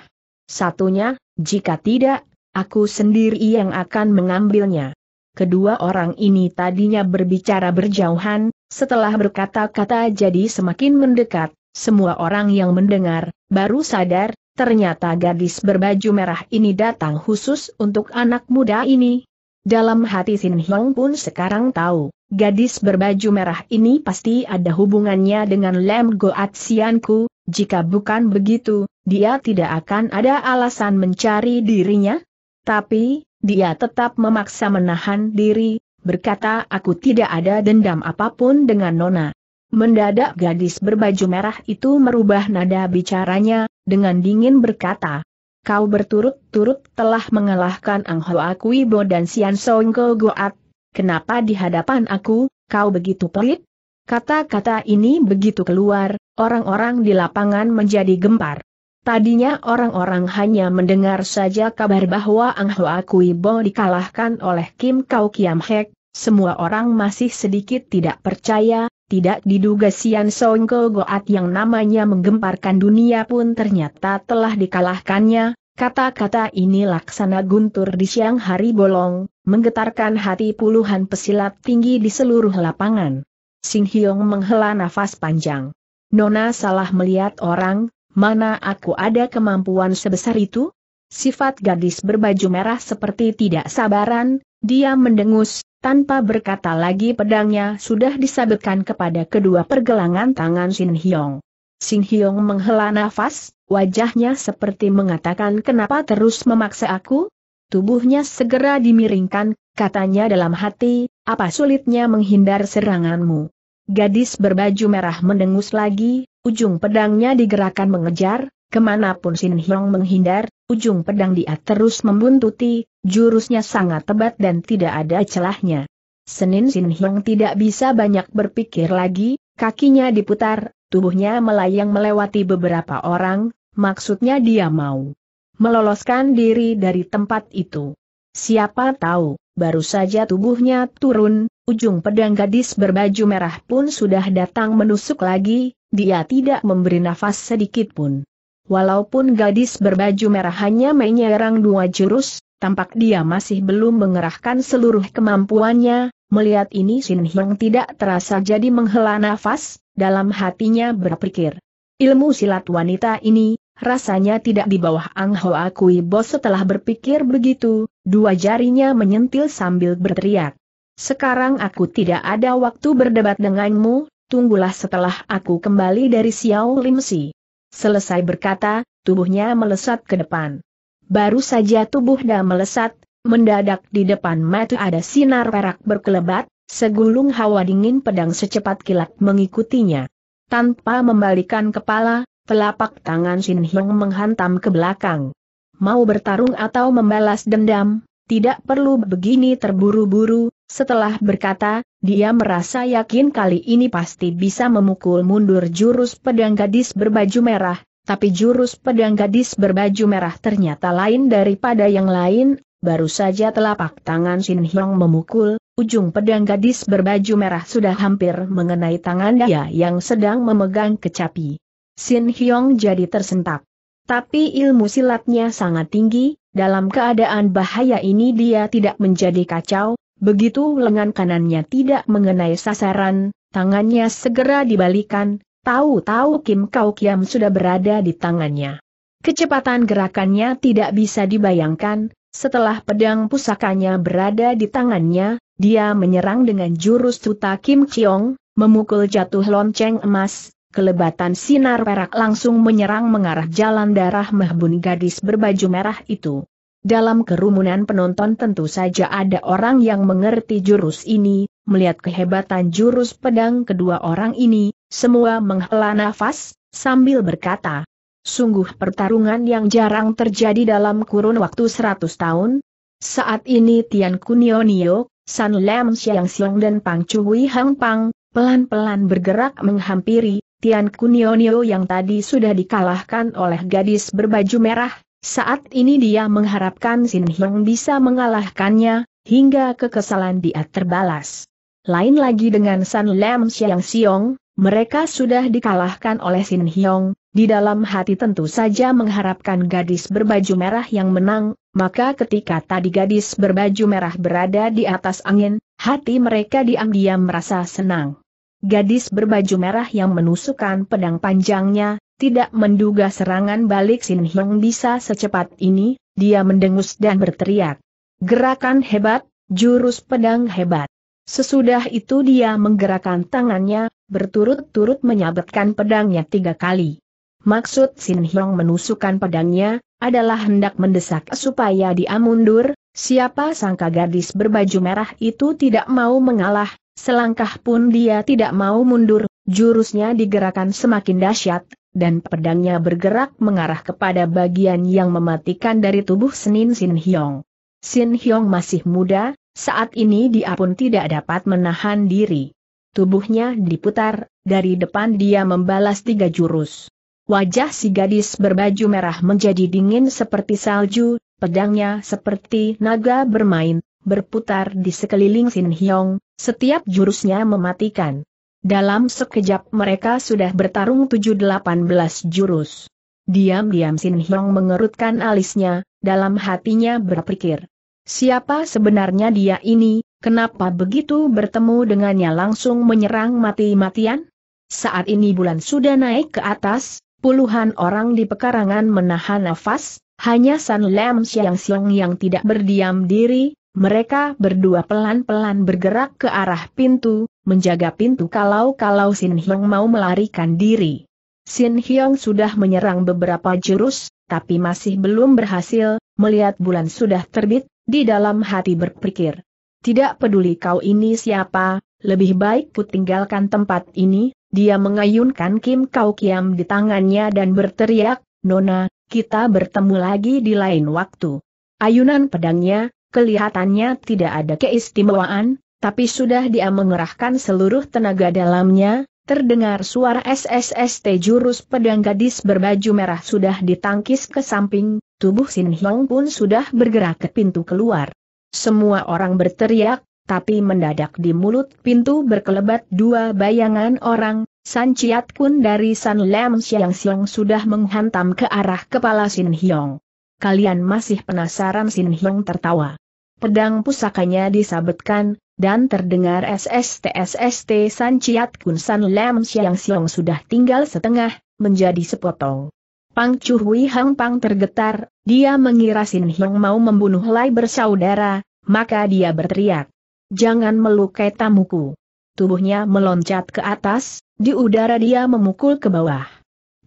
Satunya, jika tidak, aku sendiri yang akan mengambilnya. Kedua orang ini tadinya berbicara berjauhan, setelah berkata-kata jadi semakin mendekat, semua orang yang mendengar, baru sadar, ternyata gadis berbaju merah ini datang khusus untuk anak muda ini, dalam hati Sin Hong pun sekarang tahu, gadis berbaju merah ini pasti ada hubungannya dengan Lem Goat Sianku, jika bukan begitu, dia tidak akan ada alasan mencari dirinya. Tapi, dia tetap memaksa menahan diri, berkata aku tidak ada dendam apapun dengan Nona. Mendadak gadis berbaju merah itu merubah nada bicaranya, dengan dingin berkata, kau berturut-turut telah mengalahkan Ang Hoa Kui Bo dan Sian Song Go Goat. Kenapa di hadapan aku, kau begitu pelit? Kata-kata ini begitu keluar, orang-orang di lapangan menjadi gempar. Tadinya orang-orang hanya mendengar saja kabar bahwa Ang Hoa Kui Bo dikalahkan oleh Kim Kau Kiam Hek, semua orang masih sedikit tidak percaya, tidak diduga Sian Song Ko Goat yang namanya menggemparkan dunia pun ternyata telah dikalahkannya, Kata-kata ini laksana guntur di siang hari bolong, menggetarkan hati puluhan pesilat tinggi di seluruh lapangan. Sing Hyong menghela nafas panjang. Nona salah melihat orang, mana aku ada kemampuan sebesar itu? Sifat gadis berbaju merah seperti tidak sabaran, dia mendengus, tanpa berkata lagi pedangnya sudah disabetkan kepada kedua pergelangan tangan Sin Hyong. Sin Hyong menghela nafas, wajahnya seperti mengatakan kenapa terus memaksa aku? Tubuhnya segera dimiringkan, katanya dalam hati, apa sulitnya menghindar seranganmu? Gadis berbaju merah mendengus lagi, ujung pedangnya digerakkan mengejar, Kemanapun Sin Hyung menghindar, ujung pedang dia terus membuntuti, jurusnya sangat tebat dan tidak ada celahnya. Senin Sin Hyung tidak bisa banyak berpikir lagi, kakinya diputar, tubuhnya melayang melewati beberapa orang, maksudnya dia mau meloloskan diri dari tempat itu. Siapa tahu, baru saja tubuhnya turun, ujung pedang gadis berbaju merah pun sudah datang menusuk lagi, dia tidak memberi nafas sedikit pun. Walaupun gadis berbaju merah hanya menyerang dua jurus, tampak dia masih belum mengerahkan seluruh kemampuannya, melihat ini Sin Heng tidak terasa jadi menghela nafas, dalam hatinya berpikir. Ilmu silat wanita ini, rasanya tidak di bawah Ang Ho Bos Bos setelah berpikir begitu, dua jarinya menyentil sambil berteriak. Sekarang aku tidak ada waktu berdebat denganmu, tunggulah setelah aku kembali dari Xiao Lim Si. Selesai berkata, tubuhnya melesat ke depan. Baru saja tubuhnya melesat, mendadak di depan mata ada sinar perak berkelebat, segulung hawa dingin pedang secepat kilat mengikutinya. Tanpa membalikan kepala, telapak tangan Shin Hyung menghantam ke belakang. Mau bertarung atau membalas dendam, tidak perlu begini terburu-buru, setelah berkata, dia merasa yakin kali ini pasti bisa memukul mundur jurus pedang gadis berbaju merah, tapi jurus pedang gadis berbaju merah ternyata lain daripada yang lain, baru saja telapak tangan Shin Hyong memukul, ujung pedang gadis berbaju merah sudah hampir mengenai tangan dia yang sedang memegang kecapi. Shin Hyong jadi tersentak. Tapi ilmu silatnya sangat tinggi, dalam keadaan bahaya ini dia tidak menjadi kacau, Begitu lengan kanannya tidak mengenai sasaran, tangannya segera dibalikan, tahu-tahu Kim Kau Kiam sudah berada di tangannya. Kecepatan gerakannya tidak bisa dibayangkan, setelah pedang pusakanya berada di tangannya, dia menyerang dengan jurus Tuta Kim Chiong, memukul jatuh lonceng emas, kelebatan sinar perak langsung menyerang mengarah jalan darah Mehbun gadis berbaju merah itu. Dalam kerumunan penonton tentu saja ada orang yang mengerti jurus ini, melihat kehebatan jurus pedang kedua orang ini, semua menghela nafas, sambil berkata, Sungguh pertarungan yang jarang terjadi dalam kurun waktu 100 tahun. Saat ini Tian Kunionio, San Lam Xiang Xiong dan Pang Chui Hang Pang, pelan-pelan bergerak menghampiri, Tian Kunionio yang tadi sudah dikalahkan oleh gadis berbaju merah, saat ini dia mengharapkan Sin Hyong bisa mengalahkannya, hingga kekesalan dia terbalas. Lain lagi dengan San Lam Siang Siung, mereka sudah dikalahkan oleh Sin Hyong, di dalam hati tentu saja mengharapkan gadis berbaju merah yang menang, maka ketika tadi gadis berbaju merah berada di atas angin, hati mereka diam-diam merasa senang. Gadis berbaju merah yang menusukkan pedang panjangnya, tidak menduga serangan balik Sin Hyong bisa secepat ini, dia mendengus dan berteriak. Gerakan hebat, jurus pedang hebat. Sesudah itu dia menggerakkan tangannya, berturut-turut menyabetkan pedangnya tiga kali. Maksud Sin Hyong menusukkan pedangnya, adalah hendak mendesak supaya dia mundur, siapa sangka gadis berbaju merah itu tidak mau mengalah, Selangkah pun dia tidak mau mundur, jurusnya digerakkan semakin dahsyat, dan pedangnya bergerak mengarah kepada bagian yang mematikan dari tubuh Senin Sin Hyong. Sin Hyong masih muda, saat ini dia pun tidak dapat menahan diri. Tubuhnya diputar, dari depan dia membalas tiga jurus. Wajah si gadis berbaju merah menjadi dingin seperti salju, pedangnya seperti naga bermain, berputar di sekeliling Sin Hyong, setiap jurusnya mematikan. Dalam sekejap mereka sudah bertarung 7-18 jurus. Diam-diam Sin Hyong mengerutkan alisnya, dalam hatinya berpikir. Siapa sebenarnya dia ini, kenapa begitu bertemu dengannya langsung menyerang mati-matian? Saat ini bulan sudah naik ke atas, puluhan orang di pekarangan menahan nafas, hanya San Lam Siang Siang yang tidak berdiam diri, mereka berdua pelan-pelan bergerak ke arah pintu, menjaga pintu kalau-kalau Sin Hyong mau melarikan diri. Sin Hyong sudah menyerang beberapa jurus, tapi masih belum berhasil, melihat bulan sudah terbit, di dalam hati berpikir. Tidak peduli kau ini siapa, lebih baik ku tinggalkan tempat ini, dia mengayunkan Kim Kau Kiam di tangannya dan berteriak, Nona, kita bertemu lagi di lain waktu. Ayunan pedangnya, Kelihatannya tidak ada keistimewaan, tapi sudah dia mengerahkan seluruh tenaga dalamnya, terdengar suara SSST jurus pedang gadis berbaju merah sudah ditangkis ke samping, tubuh Sin Hyong pun sudah bergerak ke pintu keluar. Semua orang berteriak, tapi mendadak di mulut pintu berkelebat dua bayangan orang, San Chiat Kun dari San Lam Siang Siang sudah menghantam ke arah kepala Sin Hyong. Kalian masih penasaran Sin Hyong tertawa pedang pusakanya disabetkan, dan terdengar SSTSST sst San Chiat Kun San Lam Siang Siang sudah tinggal setengah, menjadi sepotong. Pang Chu Hui Hang Pang tergetar, dia mengira Sin Hiong mau membunuh Lai bersaudara, maka dia berteriak. Jangan melukai tamuku. Tubuhnya meloncat ke atas, di udara dia memukul ke bawah.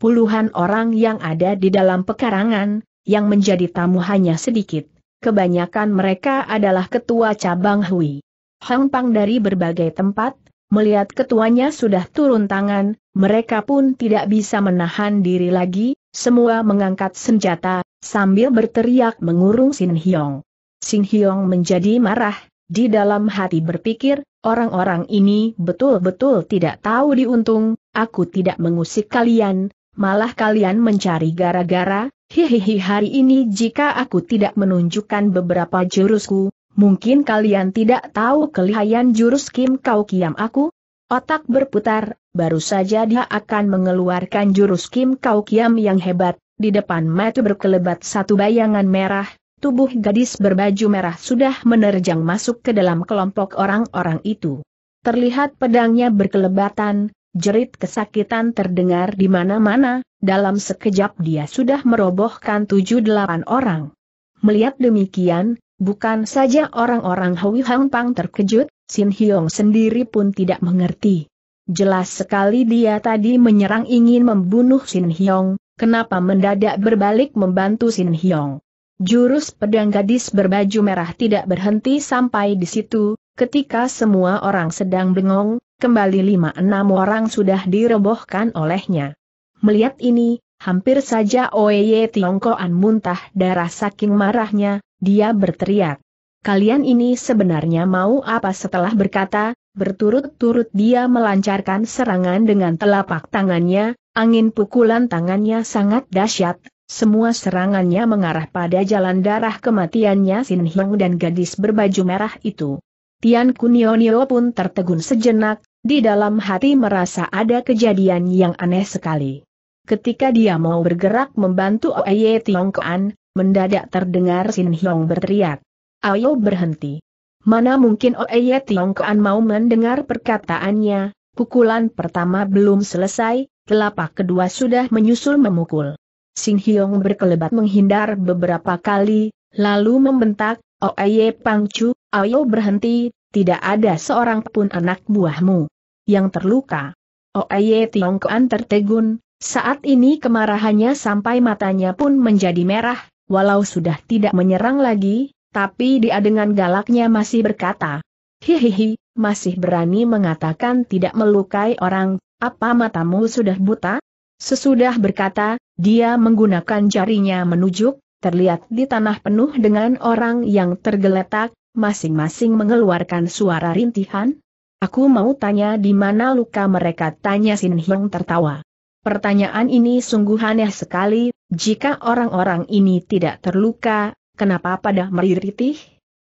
Puluhan orang yang ada di dalam pekarangan, yang menjadi tamu hanya sedikit kebanyakan mereka adalah ketua cabang Hui. Hang Pang dari berbagai tempat, melihat ketuanya sudah turun tangan, mereka pun tidak bisa menahan diri lagi, semua mengangkat senjata, sambil berteriak mengurung Sin Hyong. Sin Hyong menjadi marah, di dalam hati berpikir, orang-orang ini betul-betul tidak tahu diuntung, aku tidak mengusik kalian, malah kalian mencari gara-gara, Hihihi hari ini jika aku tidak menunjukkan beberapa jurusku, mungkin kalian tidak tahu kelihayan jurus Kim Kau Kiam aku? Otak berputar, baru saja dia akan mengeluarkan jurus Kim Kau Kiam yang hebat, di depan mata berkelebat satu bayangan merah, tubuh gadis berbaju merah sudah menerjang masuk ke dalam kelompok orang-orang itu. Terlihat pedangnya berkelebatan, Jerit kesakitan terdengar di mana-mana, dalam sekejap dia sudah merobohkan tujuh delapan orang. Melihat demikian, bukan saja orang-orang Hui Hang Pang terkejut, Sin Hyong sendiri pun tidak mengerti. Jelas sekali dia tadi menyerang ingin membunuh Sin Hyong, kenapa mendadak berbalik membantu Sin Hyong. Jurus pedang gadis berbaju merah tidak berhenti sampai di situ, ketika semua orang sedang bengong, kembali lima-enam orang sudah direbohkan olehnya. Melihat ini, hampir saja Oeye Tiongkoan muntah darah saking marahnya, dia berteriak. Kalian ini sebenarnya mau apa setelah berkata, berturut-turut dia melancarkan serangan dengan telapak tangannya, angin pukulan tangannya sangat dahsyat, semua serangannya mengarah pada jalan darah kematiannya Sin Hyung dan gadis berbaju merah itu. Tian Kunionio pun tertegun sejenak, di dalam hati merasa ada kejadian yang aneh sekali. Ketika dia mau bergerak membantu Oye Tiong Kuan, mendadak terdengar Sin Hyong berteriak. Ayo berhenti. Mana mungkin Oye Tiong Kuan mau mendengar perkataannya, pukulan pertama belum selesai, telapak kedua sudah menyusul memukul. Sin Hyong berkelebat menghindar beberapa kali, lalu membentak, Oye Pangcu, ayo berhenti, tidak ada seorang pun anak buahmu yang terluka. Oeye Tiongkoan tertegun, saat ini kemarahannya sampai matanya pun menjadi merah, walau sudah tidak menyerang lagi, tapi dia dengan galaknya masih berkata, Hihihi, masih berani mengatakan tidak melukai orang, apa matamu sudah buta? Sesudah berkata, dia menggunakan jarinya menunjuk, terlihat di tanah penuh dengan orang yang tergeletak, masing-masing mengeluarkan suara rintihan, Aku mau tanya di mana luka mereka tanya Sin Hyong tertawa. Pertanyaan ini sungguh aneh sekali, jika orang-orang ini tidak terluka, kenapa pada meriritih?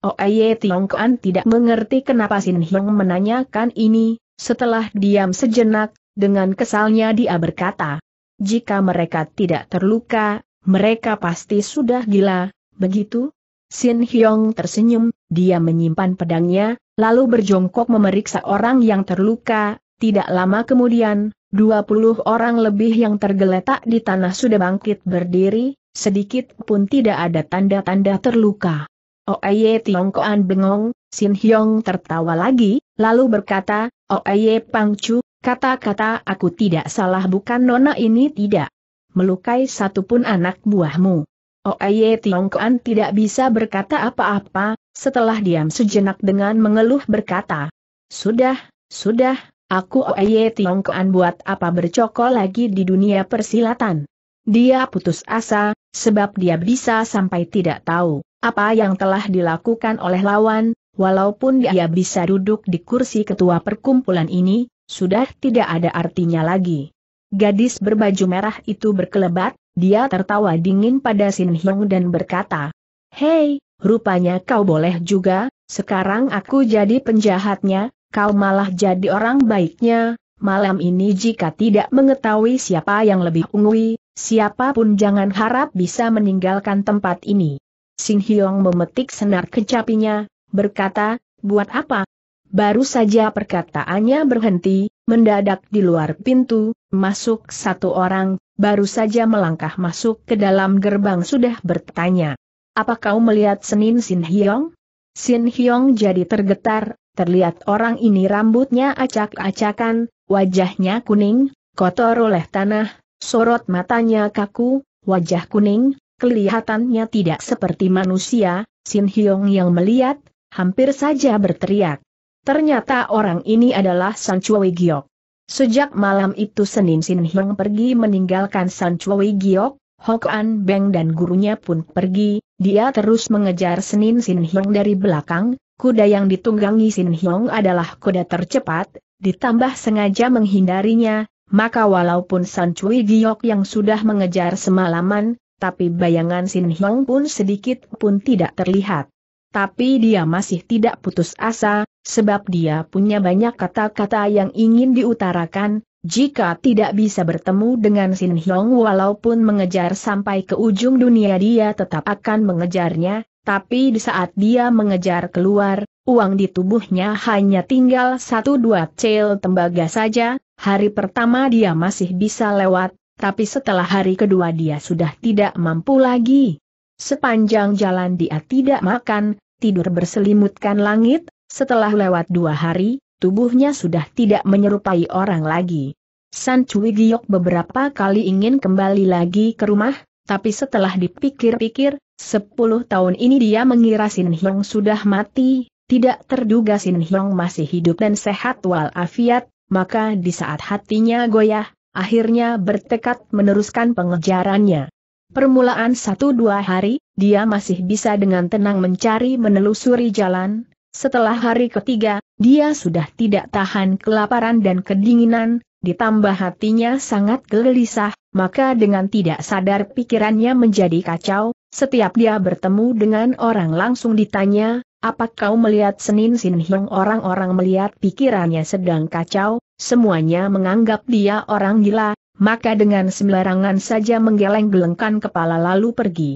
meririh? Oh, Tiong Kuan tidak mengerti kenapa Sin Hyong menanyakan ini, setelah diam sejenak, dengan kesalnya dia berkata, jika mereka tidak terluka, mereka pasti sudah gila, begitu? Sin Hyong tersenyum, dia menyimpan pedangnya, lalu berjongkok memeriksa orang yang terluka, tidak lama kemudian, 20 orang lebih yang tergeletak di tanah sudah bangkit berdiri, sedikit pun tidak ada tanda-tanda terluka. Oeye Tiongkoan bengong, Sin Hyong tertawa lagi, lalu berkata, Oeye Pangcu, kata-kata aku tidak salah bukan nona ini tidak melukai satupun anak buahmu. Oeye Tiongkoan tidak bisa berkata apa-apa, setelah diam sejenak dengan mengeluh berkata, Sudah, sudah, aku Oye Tiongkoan buat apa bercokol lagi di dunia persilatan. Dia putus asa, sebab dia bisa sampai tidak tahu apa yang telah dilakukan oleh lawan, walaupun dia bisa duduk di kursi ketua perkumpulan ini, sudah tidak ada artinya lagi. Gadis berbaju merah itu berkelebat, dia tertawa dingin pada Sin Hyung dan berkata, Hei, rupanya kau boleh juga, sekarang aku jadi penjahatnya, kau malah jadi orang baiknya, malam ini jika tidak mengetahui siapa yang lebih ungui, siapapun jangan harap bisa meninggalkan tempat ini. Sing Hyong memetik senar kecapinya, berkata, buat apa? Baru saja perkataannya berhenti, mendadak di luar pintu, masuk satu orang, baru saja melangkah masuk ke dalam gerbang sudah bertanya, apa kau melihat Senin Sin Hyong? Sin Hyong jadi tergetar, terlihat orang ini rambutnya acak-acakan, wajahnya kuning, kotor oleh tanah, sorot matanya kaku, wajah kuning, kelihatannya tidak seperti manusia, Sin Hyong yang melihat, hampir saja berteriak. Ternyata orang ini adalah San Chui Giok. Sejak malam itu Senin Sin Hyong pergi meninggalkan San Chui Giok, An Beng dan gurunya pun pergi, dia terus mengejar Senin Sin Hyong dari belakang, kuda yang ditunggangi Sin Hyong adalah kuda tercepat, ditambah sengaja menghindarinya, maka walaupun San Cui Giok yang sudah mengejar semalaman, tapi bayangan Sin Hyong pun sedikit pun tidak terlihat. Tapi dia masih tidak putus asa, sebab dia punya banyak kata-kata yang ingin diutarakan, jika tidak bisa bertemu dengan Sin Hyong walaupun mengejar sampai ke ujung dunia dia tetap akan mengejarnya, tapi di saat dia mengejar keluar, uang di tubuhnya hanya tinggal satu dua cel tembaga saja, hari pertama dia masih bisa lewat, tapi setelah hari kedua dia sudah tidak mampu lagi. Sepanjang jalan dia tidak makan, tidur berselimutkan langit, setelah lewat dua hari, tubuhnya sudah tidak menyerupai orang lagi. San Cui Giok beberapa kali ingin kembali lagi ke rumah, tapi setelah dipikir-pikir, sepuluh tahun ini dia mengira Sin Hyong sudah mati, tidak terduga Sin Hyong masih hidup dan sehat walafiat, maka di saat hatinya goyah, akhirnya bertekad meneruskan pengejarannya. Permulaan satu dua hari, dia masih bisa dengan tenang mencari menelusuri jalan, setelah hari ketiga, dia sudah tidak tahan kelaparan dan kedinginan, ditambah hatinya sangat gelisah, maka dengan tidak sadar pikirannya menjadi kacau, setiap dia bertemu dengan orang langsung ditanya, apa kau melihat Senin Sin Hyung orang-orang melihat pikirannya sedang kacau, semuanya menganggap dia orang gila, maka dengan sembarangan saja menggeleng-gelengkan kepala lalu pergi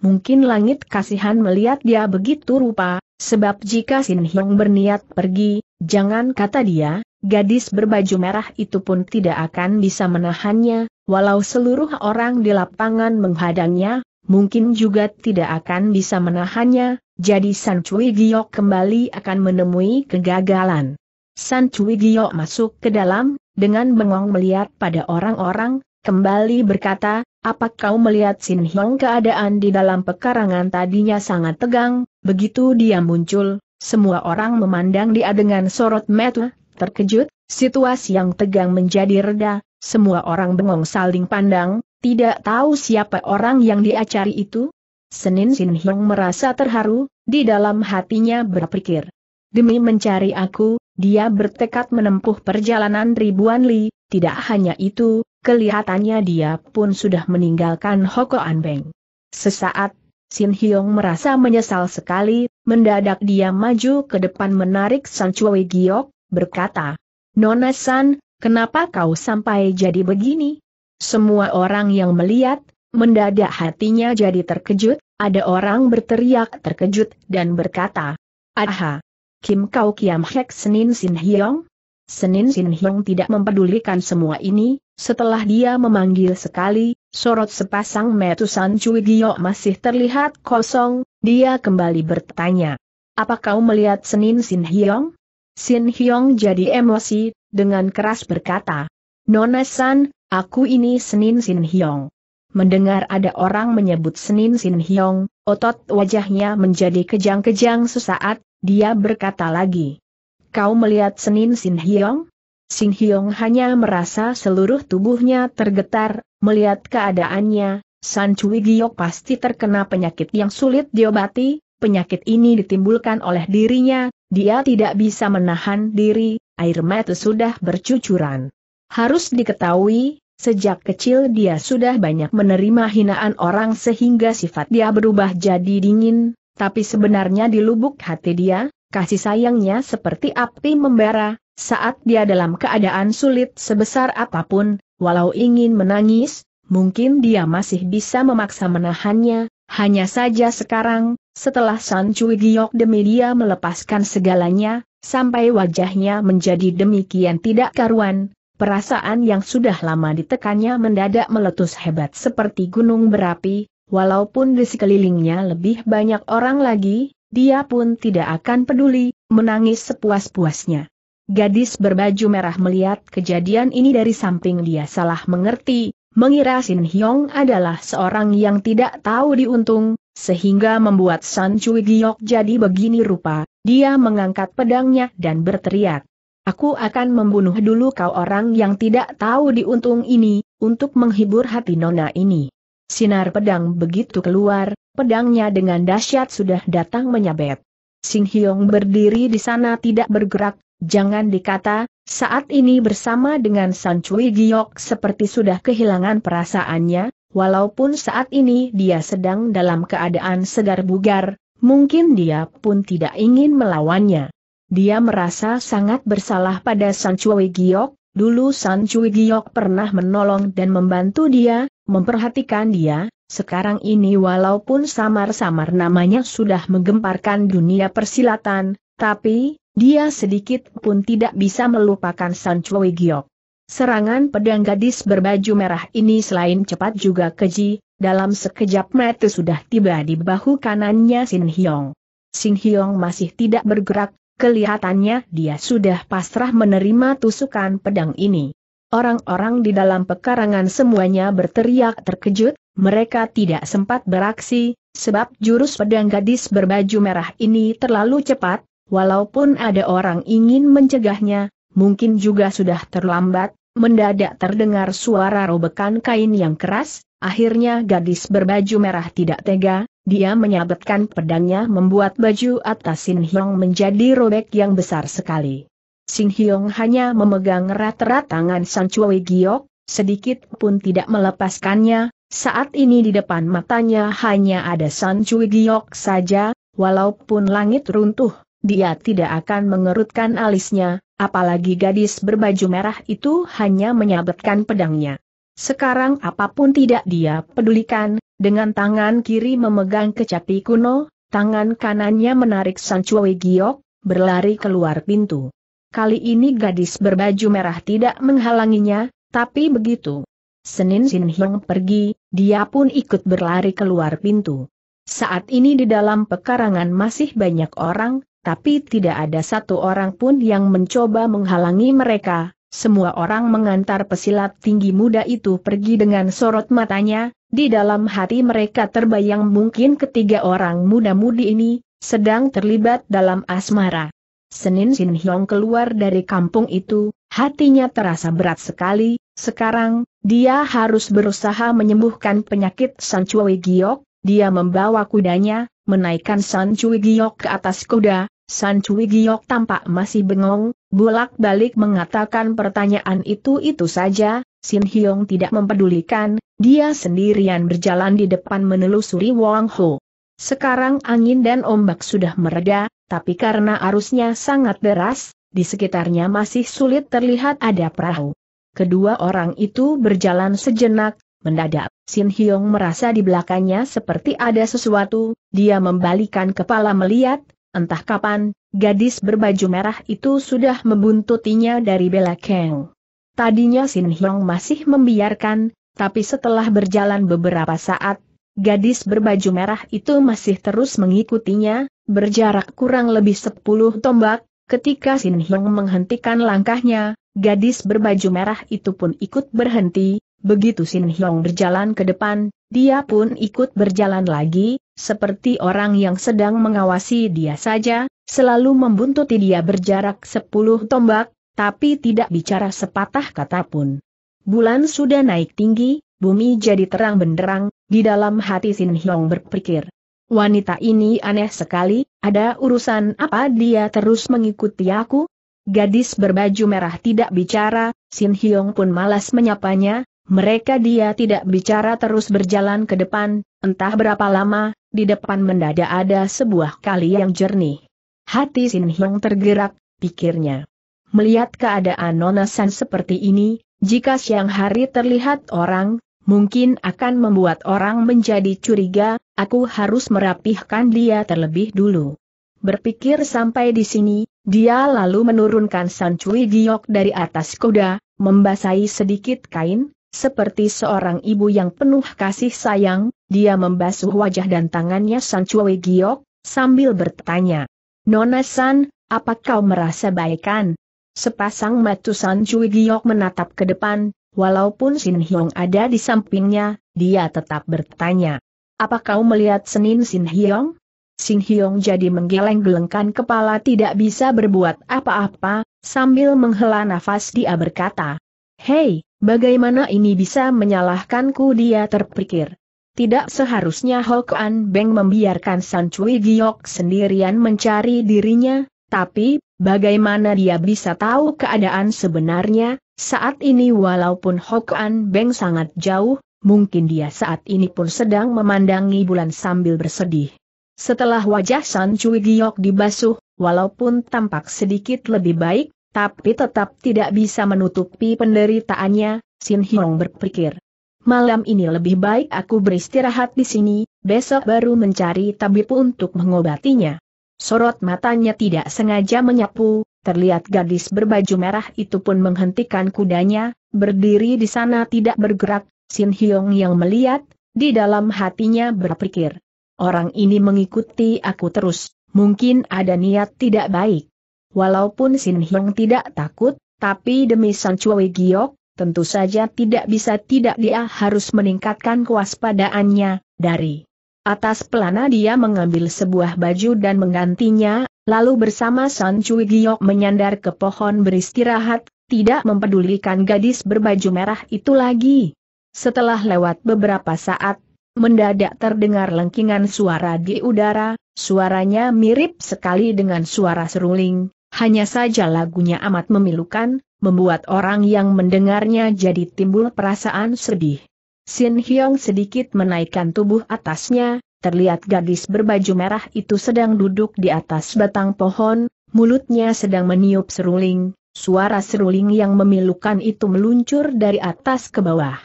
mungkin langit kasihan melihat dia begitu rupa, sebab jika Sin Hyung berniat pergi, jangan kata dia, gadis berbaju merah itu pun tidak akan bisa menahannya, walau seluruh orang di lapangan menghadangnya, mungkin juga tidak akan bisa menahannya, jadi San Cui Giok kembali akan menemui kegagalan. San Cui Giok masuk ke dalam, dengan bengong melihat pada orang-orang, kembali berkata, apa kau melihat Sin Hyong keadaan di dalam pekarangan tadinya sangat tegang, begitu dia muncul, semua orang memandang dia dengan sorot mata, terkejut, situasi yang tegang menjadi reda, semua orang bengong saling pandang, tidak tahu siapa orang yang dia cari itu. Senin Sin Hyong merasa terharu, di dalam hatinya berpikir. Demi mencari aku, dia bertekad menempuh perjalanan ribuan li, tidak hanya itu, Kelihatannya dia pun sudah meninggalkan Hoko Anbeng. Sesaat, Sin Hyong merasa menyesal sekali, mendadak dia maju ke depan menarik San Chui Giok, berkata, Nona San, kenapa kau sampai jadi begini? Semua orang yang melihat, mendadak hatinya jadi terkejut, ada orang berteriak terkejut dan berkata, Aha! Kim Kau Kiam Hek Senin Sin Hyong? Senin Sin Hyong tidak mempedulikan semua ini, setelah dia memanggil sekali, sorot sepasang metusan Cui Gio masih terlihat kosong, dia kembali bertanya. Apa kau melihat Senin Sin Hyong? Sin Hyong jadi emosi, dengan keras berkata. Nona San, aku ini Senin Sin Hyong. Mendengar ada orang menyebut Senin Sin Hyong, otot wajahnya menjadi kejang-kejang sesaat, dia berkata lagi. Kau melihat Senin Sin Hyong? Sing Hyong hanya merasa seluruh tubuhnya tergetar, melihat keadaannya, San Cui Giok pasti terkena penyakit yang sulit diobati, penyakit ini ditimbulkan oleh dirinya, dia tidak bisa menahan diri, air mata sudah bercucuran. Harus diketahui, sejak kecil dia sudah banyak menerima hinaan orang sehingga sifat dia berubah jadi dingin, tapi sebenarnya di lubuk hati dia, kasih sayangnya seperti api membara, saat dia dalam keadaan sulit sebesar apapun, walau ingin menangis, mungkin dia masih bisa memaksa menahannya, hanya saja sekarang, setelah San Cui Giok demi dia melepaskan segalanya, sampai wajahnya menjadi demikian tidak karuan, perasaan yang sudah lama ditekannya mendadak meletus hebat seperti gunung berapi, walaupun di sekelilingnya lebih banyak orang lagi, dia pun tidak akan peduli, menangis sepuas-puasnya. Gadis berbaju merah melihat kejadian ini dari samping dia salah mengerti, mengira Sin Hyong adalah seorang yang tidak tahu diuntung, sehingga membuat San Cui Giok jadi begini rupa, dia mengangkat pedangnya dan berteriak. Aku akan membunuh dulu kau orang yang tidak tahu diuntung ini, untuk menghibur hati nona ini. Sinar pedang begitu keluar, pedangnya dengan dahsyat sudah datang menyabet. Sing Hyong berdiri di sana tidak bergerak, jangan dikata, saat ini bersama dengan San Cui Giok seperti sudah kehilangan perasaannya, walaupun saat ini dia sedang dalam keadaan segar bugar, mungkin dia pun tidak ingin melawannya. Dia merasa sangat bersalah pada San Cui Giok, Dulu San Cui Giok pernah menolong dan membantu dia, memperhatikan dia, sekarang ini walaupun samar-samar namanya sudah menggemparkan dunia persilatan, tapi, dia sedikit pun tidak bisa melupakan San Cui Giok. Serangan pedang gadis berbaju merah ini selain cepat juga keji, dalam sekejap mata sudah tiba di bahu kanannya Sin Hyong. Sin Hyong masih tidak bergerak, Kelihatannya dia sudah pasrah menerima tusukan pedang ini. Orang-orang di dalam pekarangan semuanya berteriak terkejut, mereka tidak sempat beraksi, sebab jurus pedang gadis berbaju merah ini terlalu cepat, walaupun ada orang ingin mencegahnya, mungkin juga sudah terlambat, mendadak terdengar suara robekan kain yang keras, akhirnya gadis berbaju merah tidak tega, dia menyabetkan pedangnya membuat baju atas Sin Hyong menjadi robek yang besar sekali. Sin Hyong hanya memegang erat-erat tangan San Chui Giok, sedikit pun tidak melepaskannya, saat ini di depan matanya hanya ada San Chui Giok saja, walaupun langit runtuh, dia tidak akan mengerutkan alisnya, apalagi gadis berbaju merah itu hanya menyabetkan pedangnya. Sekarang apapun tidak dia pedulikan, dengan tangan kiri memegang kecapi kuno, tangan kanannya menarik San Giok, berlari keluar pintu. Kali ini gadis berbaju merah tidak menghalanginya, tapi begitu. Senin Sin Hyung pergi, dia pun ikut berlari keluar pintu. Saat ini di dalam pekarangan masih banyak orang, tapi tidak ada satu orang pun yang mencoba menghalangi mereka, semua orang mengantar pesilat tinggi muda itu pergi dengan sorot matanya, di dalam hati mereka terbayang mungkin ketiga orang muda-mudi ini, sedang terlibat dalam asmara. Senin Sin Hyong keluar dari kampung itu, hatinya terasa berat sekali, sekarang, dia harus berusaha menyembuhkan penyakit San Cui Giok, dia membawa kudanya, menaikkan San Cui Giok ke atas kuda, San Cui Giok tampak masih bengong, Bulak balik mengatakan pertanyaan itu-itu saja, Sin Hyong tidak mempedulikan, dia sendirian berjalan di depan menelusuri Wang Ho. Sekarang angin dan ombak sudah mereda, tapi karena arusnya sangat deras, di sekitarnya masih sulit terlihat ada perahu. Kedua orang itu berjalan sejenak, mendadak. Sin Hyong merasa di belakangnya seperti ada sesuatu, dia membalikan kepala melihat, entah kapan, gadis berbaju merah itu sudah membuntutinya dari belakang. Tadinya Sin Hyong masih membiarkan, tapi setelah berjalan beberapa saat, gadis berbaju merah itu masih terus mengikutinya, berjarak kurang lebih 10 tombak, ketika Sin Hyong menghentikan langkahnya, gadis berbaju merah itu pun ikut berhenti, begitu Sin Hyong berjalan ke depan, dia pun ikut berjalan lagi, seperti orang yang sedang mengawasi dia saja, selalu membuntuti dia berjarak sepuluh tombak, tapi tidak bicara sepatah kata pun. Bulan sudah naik tinggi, bumi jadi terang benderang, di dalam hati Sin Hyong berpikir. Wanita ini aneh sekali, ada urusan apa dia terus mengikuti aku? Gadis berbaju merah tidak bicara, Sin Hyong pun malas menyapanya, mereka dia tidak bicara terus berjalan ke depan, entah berapa lama, di depan mendadak ada sebuah kali yang jernih. Hati Sin Hyong tergerak, pikirnya. Melihat keadaan Nona San seperti ini, jika siang hari terlihat orang, mungkin akan membuat orang menjadi curiga, aku harus merapihkan dia terlebih dulu. Berpikir sampai di sini, dia lalu menurunkan San Cui Giok dari atas kuda, membasahi sedikit kain, seperti seorang ibu yang penuh kasih sayang, dia membasuh wajah dan tangannya San Chue Giok, sambil bertanya. Nona San, apa kau merasa baikan? Sepasang mata San Chue Giok menatap ke depan, walaupun Sin Hyong ada di sampingnya, dia tetap bertanya. Apa kau melihat Senin Sin Hyong? Sin Hyong jadi menggeleng-gelengkan kepala tidak bisa berbuat apa-apa, sambil menghela nafas dia berkata, Hei, bagaimana ini bisa menyalahkanku dia terpikir, tidak seharusnya An Beng membiarkan San Cui Giok sendirian mencari dirinya, tapi, bagaimana dia bisa tahu keadaan sebenarnya, saat ini walaupun An Beng sangat jauh, mungkin dia saat ini pun sedang memandangi bulan sambil bersedih. Setelah wajah San Cui Giok dibasuh, walaupun tampak sedikit lebih baik, tapi tetap tidak bisa menutupi penderitaannya, Sin Hiong berpikir malam ini lebih baik aku beristirahat di sini, besok baru mencari tabib untuk mengobatinya. Sorot matanya tidak sengaja menyapu, terlihat gadis berbaju merah itu pun menghentikan kudanya, berdiri di sana tidak bergerak, Sin Hyong yang melihat, di dalam hatinya berpikir. Orang ini mengikuti aku terus, mungkin ada niat tidak baik. Walaupun Sin Hyong tidak takut, tapi demi San Giok, tentu saja tidak bisa tidak dia harus meningkatkan kewaspadaannya, dari atas pelana dia mengambil sebuah baju dan menggantinya, lalu bersama San Cui Giok menyandar ke pohon beristirahat, tidak mempedulikan gadis berbaju merah itu lagi. Setelah lewat beberapa saat, mendadak terdengar lengkingan suara di udara, suaranya mirip sekali dengan suara seruling, hanya saja lagunya amat memilukan, membuat orang yang mendengarnya jadi timbul perasaan sedih. Sin Hyong sedikit menaikkan tubuh atasnya, terlihat gadis berbaju merah itu sedang duduk di atas batang pohon, mulutnya sedang meniup seruling, suara seruling yang memilukan itu meluncur dari atas ke bawah.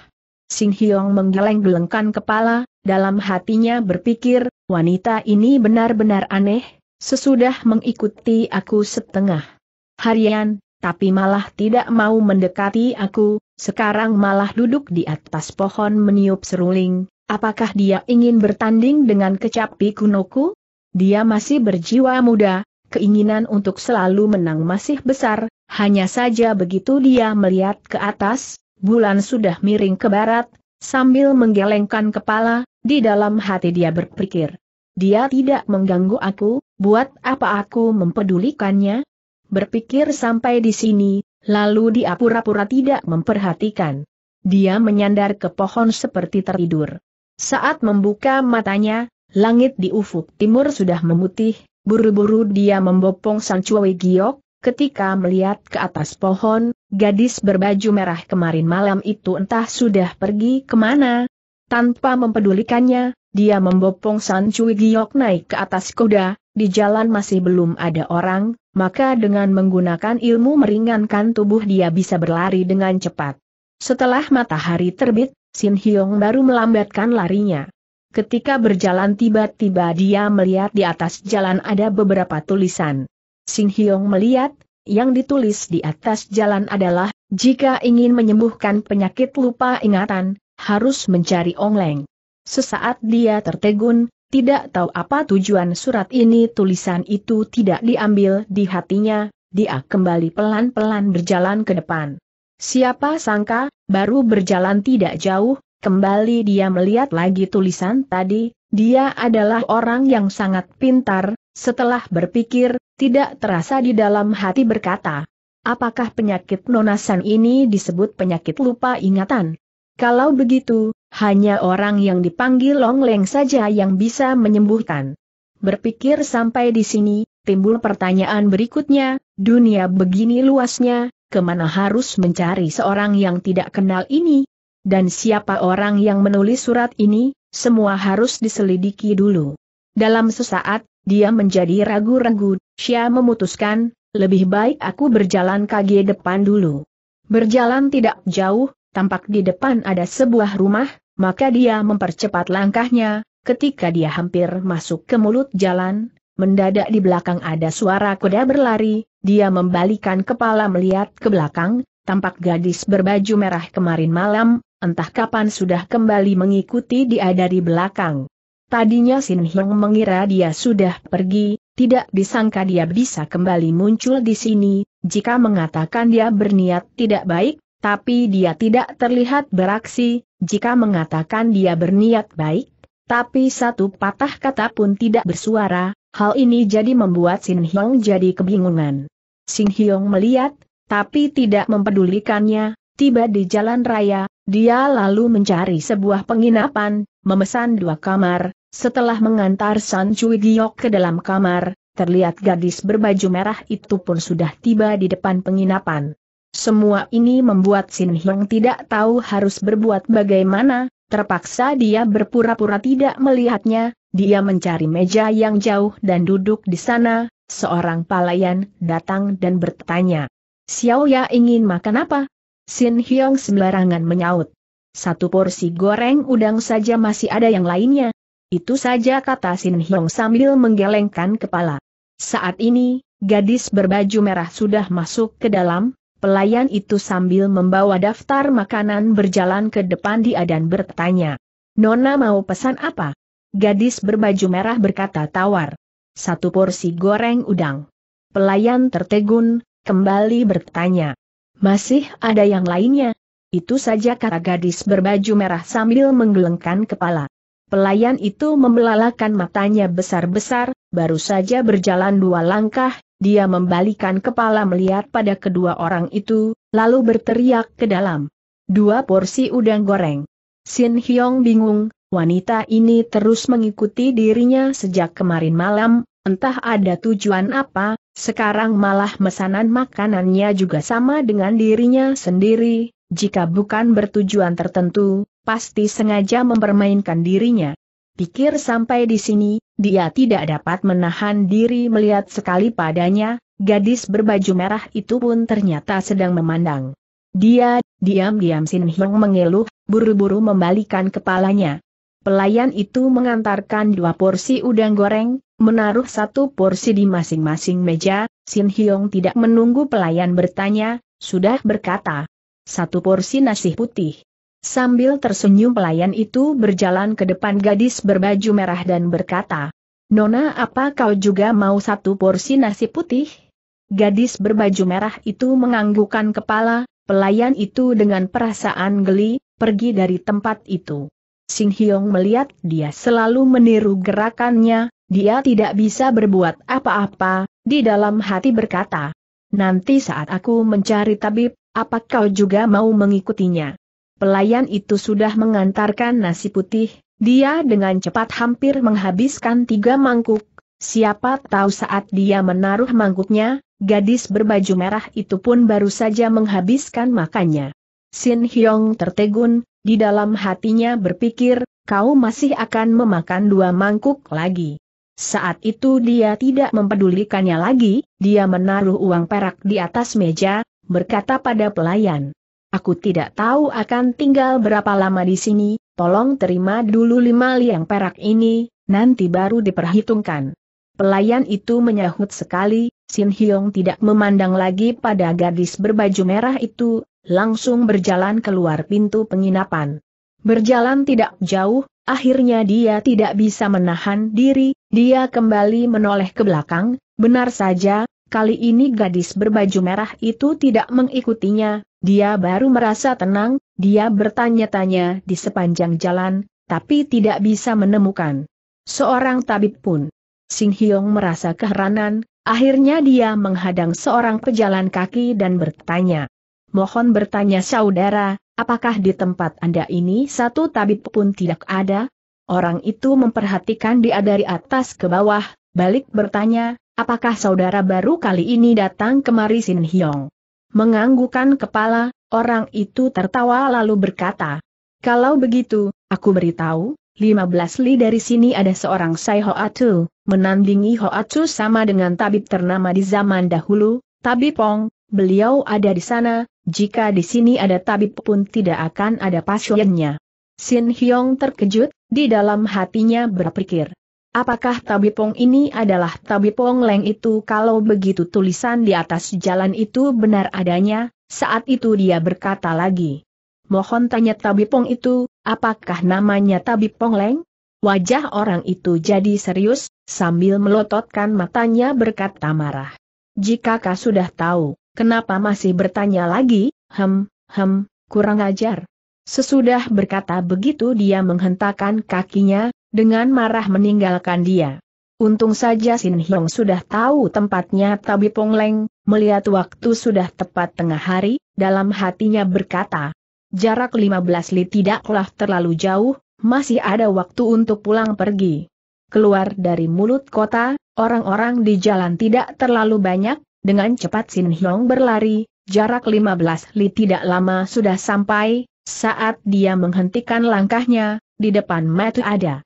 Sin Hyong menggeleng-gelengkan kepala, dalam hatinya berpikir, wanita ini benar-benar aneh, sesudah mengikuti aku setengah. Harian, tapi malah tidak mau mendekati aku, sekarang malah duduk di atas pohon meniup seruling, apakah dia ingin bertanding dengan kecapi kunoku? Dia masih berjiwa muda, keinginan untuk selalu menang masih besar, hanya saja begitu dia melihat ke atas, bulan sudah miring ke barat, sambil menggelengkan kepala, di dalam hati dia berpikir. Dia tidak mengganggu aku, buat apa aku mempedulikannya, berpikir sampai di sini, lalu dia pura-pura tidak memperhatikan. Dia menyandar ke pohon seperti tertidur. Saat membuka matanya, langit di ufuk timur sudah memutih, buru-buru dia membopong sang cuwe giok, ketika melihat ke atas pohon, gadis berbaju merah kemarin malam itu entah sudah pergi kemana. Tanpa mempedulikannya, dia membopong San Cui Giok naik ke atas kuda, di jalan masih belum ada orang, maka dengan menggunakan ilmu meringankan tubuh dia bisa berlari dengan cepat. Setelah matahari terbit, Sin Hyong baru melambatkan larinya. Ketika berjalan tiba-tiba dia melihat di atas jalan ada beberapa tulisan. Sin Hyong melihat, yang ditulis di atas jalan adalah, jika ingin menyembuhkan penyakit lupa ingatan, harus mencari Ong Leng. Sesaat dia tertegun, tidak tahu apa tujuan surat ini tulisan itu tidak diambil di hatinya, dia kembali pelan-pelan berjalan ke depan. Siapa sangka, baru berjalan tidak jauh, kembali dia melihat lagi tulisan tadi, dia adalah orang yang sangat pintar, setelah berpikir, tidak terasa di dalam hati berkata, apakah penyakit nonasan ini disebut penyakit lupa ingatan? Kalau begitu, hanya orang yang dipanggil Long Leng saja yang bisa menyembuhkan. Berpikir sampai di sini, timbul pertanyaan berikutnya, dunia begini luasnya, kemana harus mencari seorang yang tidak kenal ini? Dan siapa orang yang menulis surat ini, semua harus diselidiki dulu. Dalam sesaat, dia menjadi ragu-ragu, Xia memutuskan, lebih baik aku berjalan kaki depan dulu. Berjalan tidak jauh, tampak di depan ada sebuah rumah, maka dia mempercepat langkahnya, ketika dia hampir masuk ke mulut jalan, mendadak di belakang ada suara kuda berlari, dia membalikan kepala melihat ke belakang, tampak gadis berbaju merah kemarin malam, entah kapan sudah kembali mengikuti dia dari belakang. Tadinya Sin Hyung mengira dia sudah pergi, tidak disangka dia bisa kembali muncul di sini, jika mengatakan dia berniat tidak baik, tapi dia tidak terlihat beraksi, jika mengatakan dia berniat baik, tapi satu patah kata pun tidak bersuara, hal ini jadi membuat Sin Hyong jadi kebingungan. Sin Hyong melihat, tapi tidak mempedulikannya, tiba di jalan raya, dia lalu mencari sebuah penginapan, memesan dua kamar, setelah mengantar San Cui Giok ke dalam kamar, terlihat gadis berbaju merah itu pun sudah tiba di depan penginapan. Semua ini membuat Sin Hyong tidak tahu harus berbuat bagaimana, terpaksa dia berpura-pura tidak melihatnya, dia mencari meja yang jauh dan duduk di sana, seorang pelayan datang dan bertanya. Xiao Ya ingin makan apa? Sin Hyong sembarangan menyaut. Satu porsi goreng udang saja masih ada yang lainnya. Itu saja kata Sin Hyong sambil menggelengkan kepala. Saat ini, gadis berbaju merah sudah masuk ke dalam, Pelayan itu sambil membawa daftar makanan berjalan ke depan dia dan bertanya. Nona mau pesan apa? Gadis berbaju merah berkata tawar. Satu porsi goreng udang. Pelayan tertegun, kembali bertanya. Masih ada yang lainnya? Itu saja kata gadis berbaju merah sambil menggelengkan kepala. Pelayan itu membelalakan matanya besar-besar, baru saja berjalan dua langkah, dia membalikan kepala melihat pada kedua orang itu, lalu berteriak ke dalam. Dua porsi udang goreng. Sin Hyong bingung, wanita ini terus mengikuti dirinya sejak kemarin malam, entah ada tujuan apa, sekarang malah mesanan makanannya juga sama dengan dirinya sendiri, jika bukan bertujuan tertentu, pasti sengaja mempermainkan dirinya pikir sampai di sini, dia tidak dapat menahan diri melihat sekali padanya, gadis berbaju merah itu pun ternyata sedang memandang. Dia, diam-diam Sin Hyung mengeluh, buru-buru membalikan kepalanya. Pelayan itu mengantarkan dua porsi udang goreng, menaruh satu porsi di masing-masing meja, Sin Hyung tidak menunggu pelayan bertanya, sudah berkata. Satu porsi nasi putih. Sambil tersenyum pelayan itu berjalan ke depan gadis berbaju merah dan berkata, Nona apa kau juga mau satu porsi nasi putih? Gadis berbaju merah itu menganggukkan kepala, pelayan itu dengan perasaan geli, pergi dari tempat itu. Sing Hyong melihat dia selalu meniru gerakannya, dia tidak bisa berbuat apa-apa, di dalam hati berkata, Nanti saat aku mencari tabib, apa kau juga mau mengikutinya? Pelayan itu sudah mengantarkan nasi putih, dia dengan cepat hampir menghabiskan tiga mangkuk. Siapa tahu saat dia menaruh mangkuknya, gadis berbaju merah itu pun baru saja menghabiskan makannya. Sin Hyong tertegun, di dalam hatinya berpikir, kau masih akan memakan dua mangkuk lagi. Saat itu dia tidak mempedulikannya lagi, dia menaruh uang perak di atas meja, berkata pada pelayan. Aku tidak tahu akan tinggal berapa lama di sini, tolong terima dulu lima liang perak ini, nanti baru diperhitungkan. Pelayan itu menyahut sekali, Sin Hyong tidak memandang lagi pada gadis berbaju merah itu, langsung berjalan keluar pintu penginapan. Berjalan tidak jauh, akhirnya dia tidak bisa menahan diri, dia kembali menoleh ke belakang, benar saja, Kali ini gadis berbaju merah itu tidak mengikutinya, dia baru merasa tenang, dia bertanya-tanya di sepanjang jalan, tapi tidak bisa menemukan seorang tabib pun. Sing Hyong merasa keheranan, akhirnya dia menghadang seorang pejalan kaki dan bertanya. Mohon bertanya saudara, apakah di tempat Anda ini satu tabib pun tidak ada? Orang itu memperhatikan dia dari atas ke bawah, balik bertanya, Apakah saudara baru kali ini datang kemari Sin Hyong? Menganggukan kepala, orang itu tertawa lalu berkata, Kalau begitu, aku beritahu, 15 li dari sini ada seorang Sai Atu, menandingi Ho Atu sama dengan tabib ternama di zaman dahulu, Tabib Pong, beliau ada di sana, jika di sini ada tabib pun tidak akan ada pasiennya. Sin Hyong terkejut, di dalam hatinya berpikir. Apakah tabipong ini adalah tabipong leng itu kalau begitu tulisan di atas jalan itu benar adanya, saat itu dia berkata lagi. Mohon tanya tabipong itu, apakah namanya tabipong leng? Wajah orang itu jadi serius, sambil melototkan matanya berkata marah. Jika kau sudah tahu, kenapa masih bertanya lagi, hem, hem, kurang ajar. Sesudah berkata begitu dia menghentakkan kakinya, dengan marah meninggalkan dia. Untung saja Sin Hiong sudah tahu tempatnya Tabi pong leng. melihat waktu sudah tepat tengah hari, dalam hatinya berkata, jarak 15 li tidaklah terlalu jauh, masih ada waktu untuk pulang pergi. Keluar dari mulut kota, orang-orang di jalan tidak terlalu banyak, dengan cepat Sin Hiong berlari, jarak 15 li tidak lama sudah sampai, saat dia menghentikan langkahnya, di depan mata ada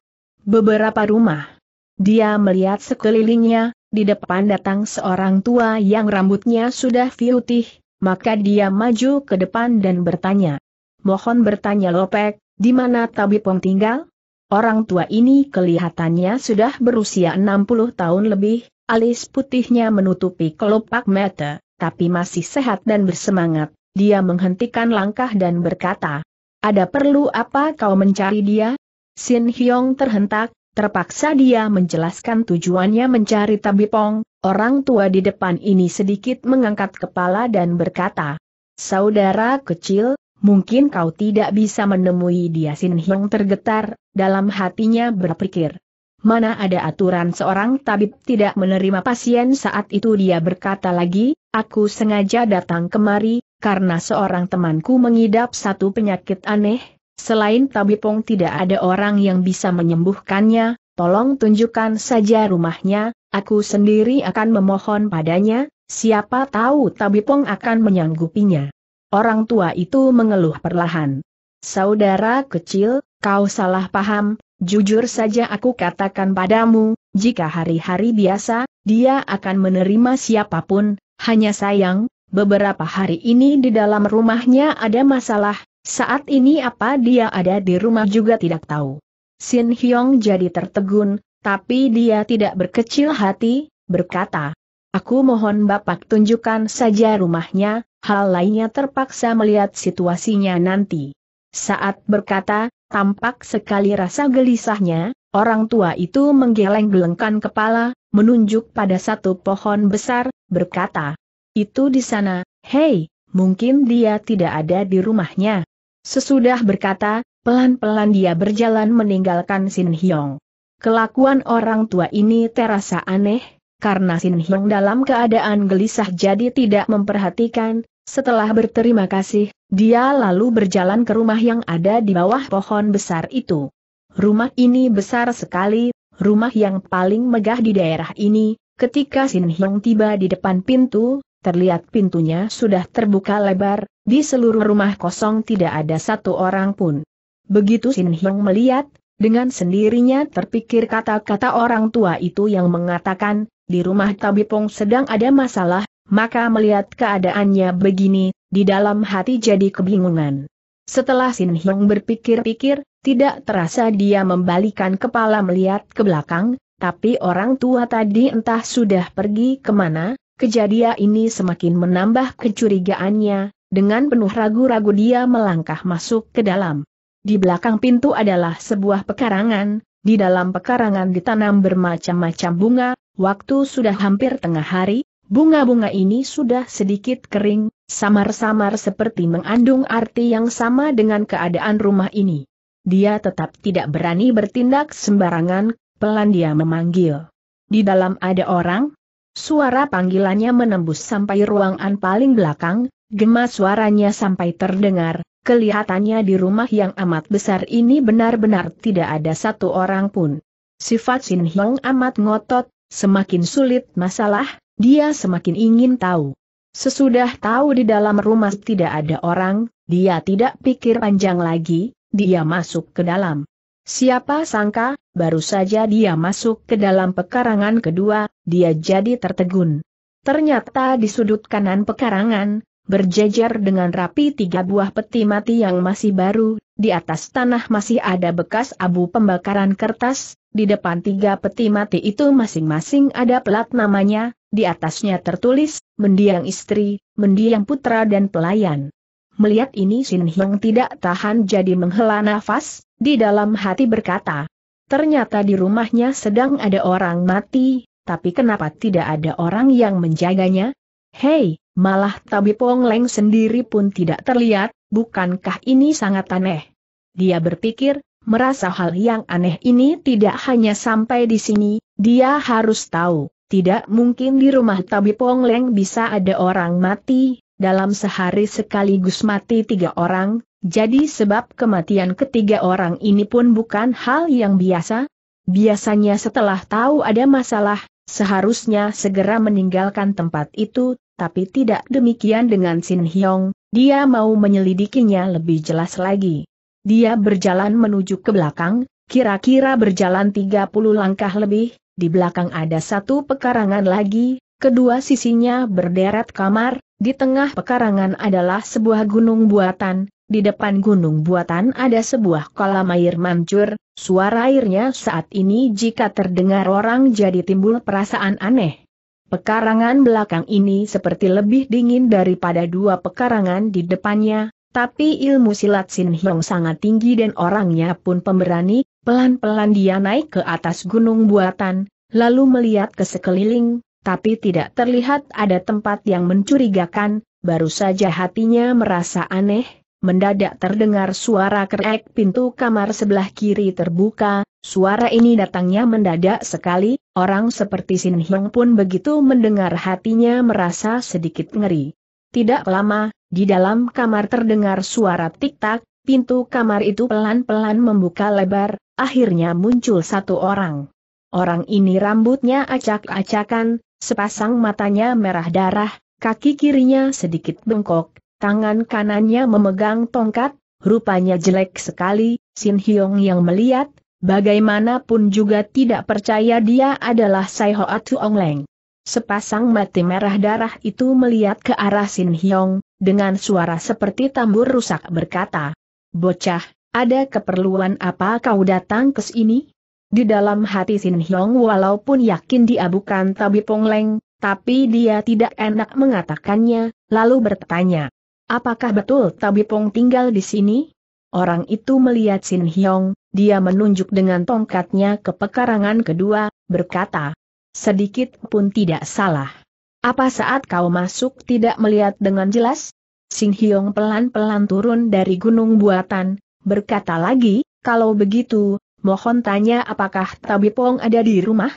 beberapa rumah. Dia melihat sekelilingnya, di depan datang seorang tua yang rambutnya sudah putih, maka dia maju ke depan dan bertanya. Mohon bertanya Lopek, di mana Tabipong tinggal? Orang tua ini kelihatannya sudah berusia 60 tahun lebih, alis putihnya menutupi kelopak mata, tapi masih sehat dan bersemangat. Dia menghentikan langkah dan berkata, Ada perlu apa kau mencari dia? Sin Hyong terhentak, terpaksa dia menjelaskan tujuannya mencari Tabipong, orang tua di depan ini sedikit mengangkat kepala dan berkata, Saudara kecil, mungkin kau tidak bisa menemui dia Sin Hyong tergetar, dalam hatinya berpikir. Mana ada aturan seorang tabib tidak menerima pasien saat itu dia berkata lagi, aku sengaja datang kemari, karena seorang temanku mengidap satu penyakit aneh, Selain Tabipong tidak ada orang yang bisa menyembuhkannya, tolong tunjukkan saja rumahnya, aku sendiri akan memohon padanya, siapa tahu Tabipong akan menyanggupinya. Orang tua itu mengeluh perlahan. Saudara kecil, kau salah paham, jujur saja aku katakan padamu, jika hari-hari biasa, dia akan menerima siapapun, hanya sayang, beberapa hari ini di dalam rumahnya ada masalah, saat ini apa dia ada di rumah juga tidak tahu. Sin Hyong jadi tertegun, tapi dia tidak berkecil hati, berkata, Aku mohon Bapak tunjukkan saja rumahnya, hal lainnya terpaksa melihat situasinya nanti. Saat berkata, tampak sekali rasa gelisahnya, orang tua itu menggeleng-gelengkan kepala, menunjuk pada satu pohon besar, berkata, Itu di sana, hei, mungkin dia tidak ada di rumahnya. Sesudah berkata, pelan-pelan dia berjalan meninggalkan Sin Hyong. Kelakuan orang tua ini terasa aneh, karena Sin Hyong dalam keadaan gelisah jadi tidak memperhatikan, setelah berterima kasih, dia lalu berjalan ke rumah yang ada di bawah pohon besar itu. Rumah ini besar sekali, rumah yang paling megah di daerah ini, ketika Sin Hyong tiba di depan pintu, terlihat pintunya sudah terbuka lebar, di seluruh rumah kosong tidak ada satu orang pun. Begitu Sin Hyung melihat, dengan sendirinya terpikir kata-kata orang tua itu yang mengatakan, di rumah Tabipong sedang ada masalah, maka melihat keadaannya begini, di dalam hati jadi kebingungan. Setelah Sin Hyung berpikir-pikir, tidak terasa dia membalikan kepala melihat ke belakang, tapi orang tua tadi entah sudah pergi kemana, kejadian ini semakin menambah kecurigaannya, dengan penuh ragu-ragu dia melangkah masuk ke dalam. Di belakang pintu adalah sebuah pekarangan, di dalam pekarangan ditanam bermacam-macam bunga, waktu sudah hampir tengah hari, bunga-bunga ini sudah sedikit kering, samar-samar seperti mengandung arti yang sama dengan keadaan rumah ini. Dia tetap tidak berani bertindak sembarangan, pelan dia memanggil. Di dalam ada orang? Suara panggilannya menembus sampai ruangan paling belakang, Gema suaranya sampai terdengar, kelihatannya di rumah yang amat besar ini benar-benar tidak ada satu orang pun. Sifat Sin Hyong amat ngotot, semakin sulit masalah, dia semakin ingin tahu. Sesudah tahu di dalam rumah tidak ada orang, dia tidak pikir panjang lagi, dia masuk ke dalam. Siapa sangka, baru saja dia masuk ke dalam pekarangan kedua, dia jadi tertegun. Ternyata di sudut kanan pekarangan, berjejer dengan rapi tiga buah peti mati yang masih baru, di atas tanah masih ada bekas abu pembakaran kertas, di depan tiga peti mati itu masing-masing ada pelat namanya, di atasnya tertulis, mendiang istri, mendiang putra dan pelayan. Melihat ini Sin Hyang tidak tahan jadi menghela nafas, di dalam hati berkata, ternyata di rumahnya sedang ada orang mati, tapi kenapa tidak ada orang yang menjaganya? Hei, Malah Tabi Pong Leng sendiri pun tidak terlihat, bukankah ini sangat aneh? Dia berpikir, merasa hal yang aneh ini tidak hanya sampai di sini, dia harus tahu, tidak mungkin di rumah Tabi Pong Leng bisa ada orang mati, dalam sehari sekaligus mati tiga orang, jadi sebab kematian ketiga orang ini pun bukan hal yang biasa. Biasanya setelah tahu ada masalah, seharusnya segera meninggalkan tempat itu, tapi tidak demikian dengan Sin Hyong, dia mau menyelidikinya lebih jelas lagi. Dia berjalan menuju ke belakang, kira-kira berjalan 30 langkah lebih, di belakang ada satu pekarangan lagi, kedua sisinya berderet kamar, di tengah pekarangan adalah sebuah gunung buatan, di depan gunung buatan ada sebuah kolam air mancur, suara airnya saat ini jika terdengar orang jadi timbul perasaan aneh. Pekarangan belakang ini seperti lebih dingin daripada dua pekarangan di depannya, tapi ilmu silat Sin Hyong sangat tinggi dan orangnya pun pemberani, pelan-pelan dia naik ke atas gunung buatan, lalu melihat ke sekeliling, tapi tidak terlihat ada tempat yang mencurigakan, baru saja hatinya merasa aneh, mendadak terdengar suara kerek pintu kamar sebelah kiri terbuka, Suara ini datangnya mendadak sekali, orang seperti Sin Hyong pun begitu mendengar hatinya merasa sedikit ngeri. Tidak lama, di dalam kamar terdengar suara tik-tak, pintu kamar itu pelan-pelan membuka lebar, akhirnya muncul satu orang. Orang ini rambutnya acak-acakan, sepasang matanya merah darah, kaki kirinya sedikit bengkok, tangan kanannya memegang tongkat, rupanya jelek sekali, Sin Hyong yang melihat, bagaimanapun juga tidak percaya dia adalah Sai Hoa Ong Leng. Sepasang mati merah darah itu melihat ke arah Sin Hyong, dengan suara seperti tambur rusak berkata, Bocah, ada keperluan apa kau datang ke sini? Di dalam hati Sin Hyong walaupun yakin dia bukan Tabi Leng, tapi dia tidak enak mengatakannya, lalu bertanya, Apakah betul Tabi Pong tinggal di sini? Orang itu melihat Sin Hyong, dia menunjuk dengan tongkatnya ke pekarangan kedua, berkata, sedikit pun tidak salah. Apa saat kau masuk tidak melihat dengan jelas? Sing Hyong pelan-pelan turun dari gunung buatan, berkata lagi, kalau begitu, mohon tanya apakah Tabipong ada di rumah?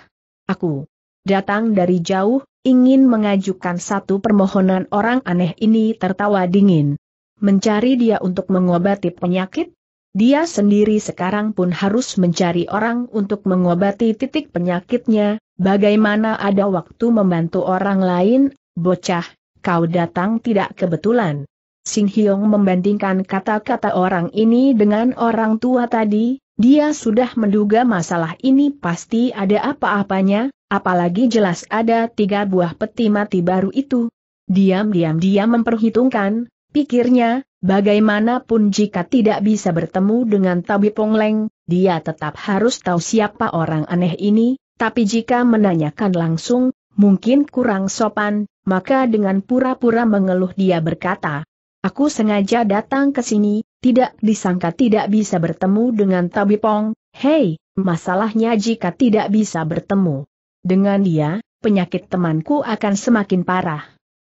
Aku datang dari jauh, ingin mengajukan satu permohonan orang aneh ini tertawa dingin. Mencari dia untuk mengobati penyakit? Dia sendiri sekarang pun harus mencari orang untuk mengobati titik penyakitnya, bagaimana ada waktu membantu orang lain, bocah, kau datang tidak kebetulan. Sing Hyong membandingkan kata-kata orang ini dengan orang tua tadi, dia sudah menduga masalah ini pasti ada apa-apanya, apalagi jelas ada tiga buah peti mati baru itu. Diam-diam dia memperhitungkan, pikirnya, Bagaimanapun jika tidak bisa bertemu dengan Tabi Pongleng, dia tetap harus tahu siapa orang aneh ini, tapi jika menanyakan langsung, mungkin kurang sopan, maka dengan pura-pura mengeluh dia berkata, Aku sengaja datang ke sini, tidak disangka tidak bisa bertemu dengan Tabi Pong, hei, masalahnya jika tidak bisa bertemu. Dengan dia, penyakit temanku akan semakin parah.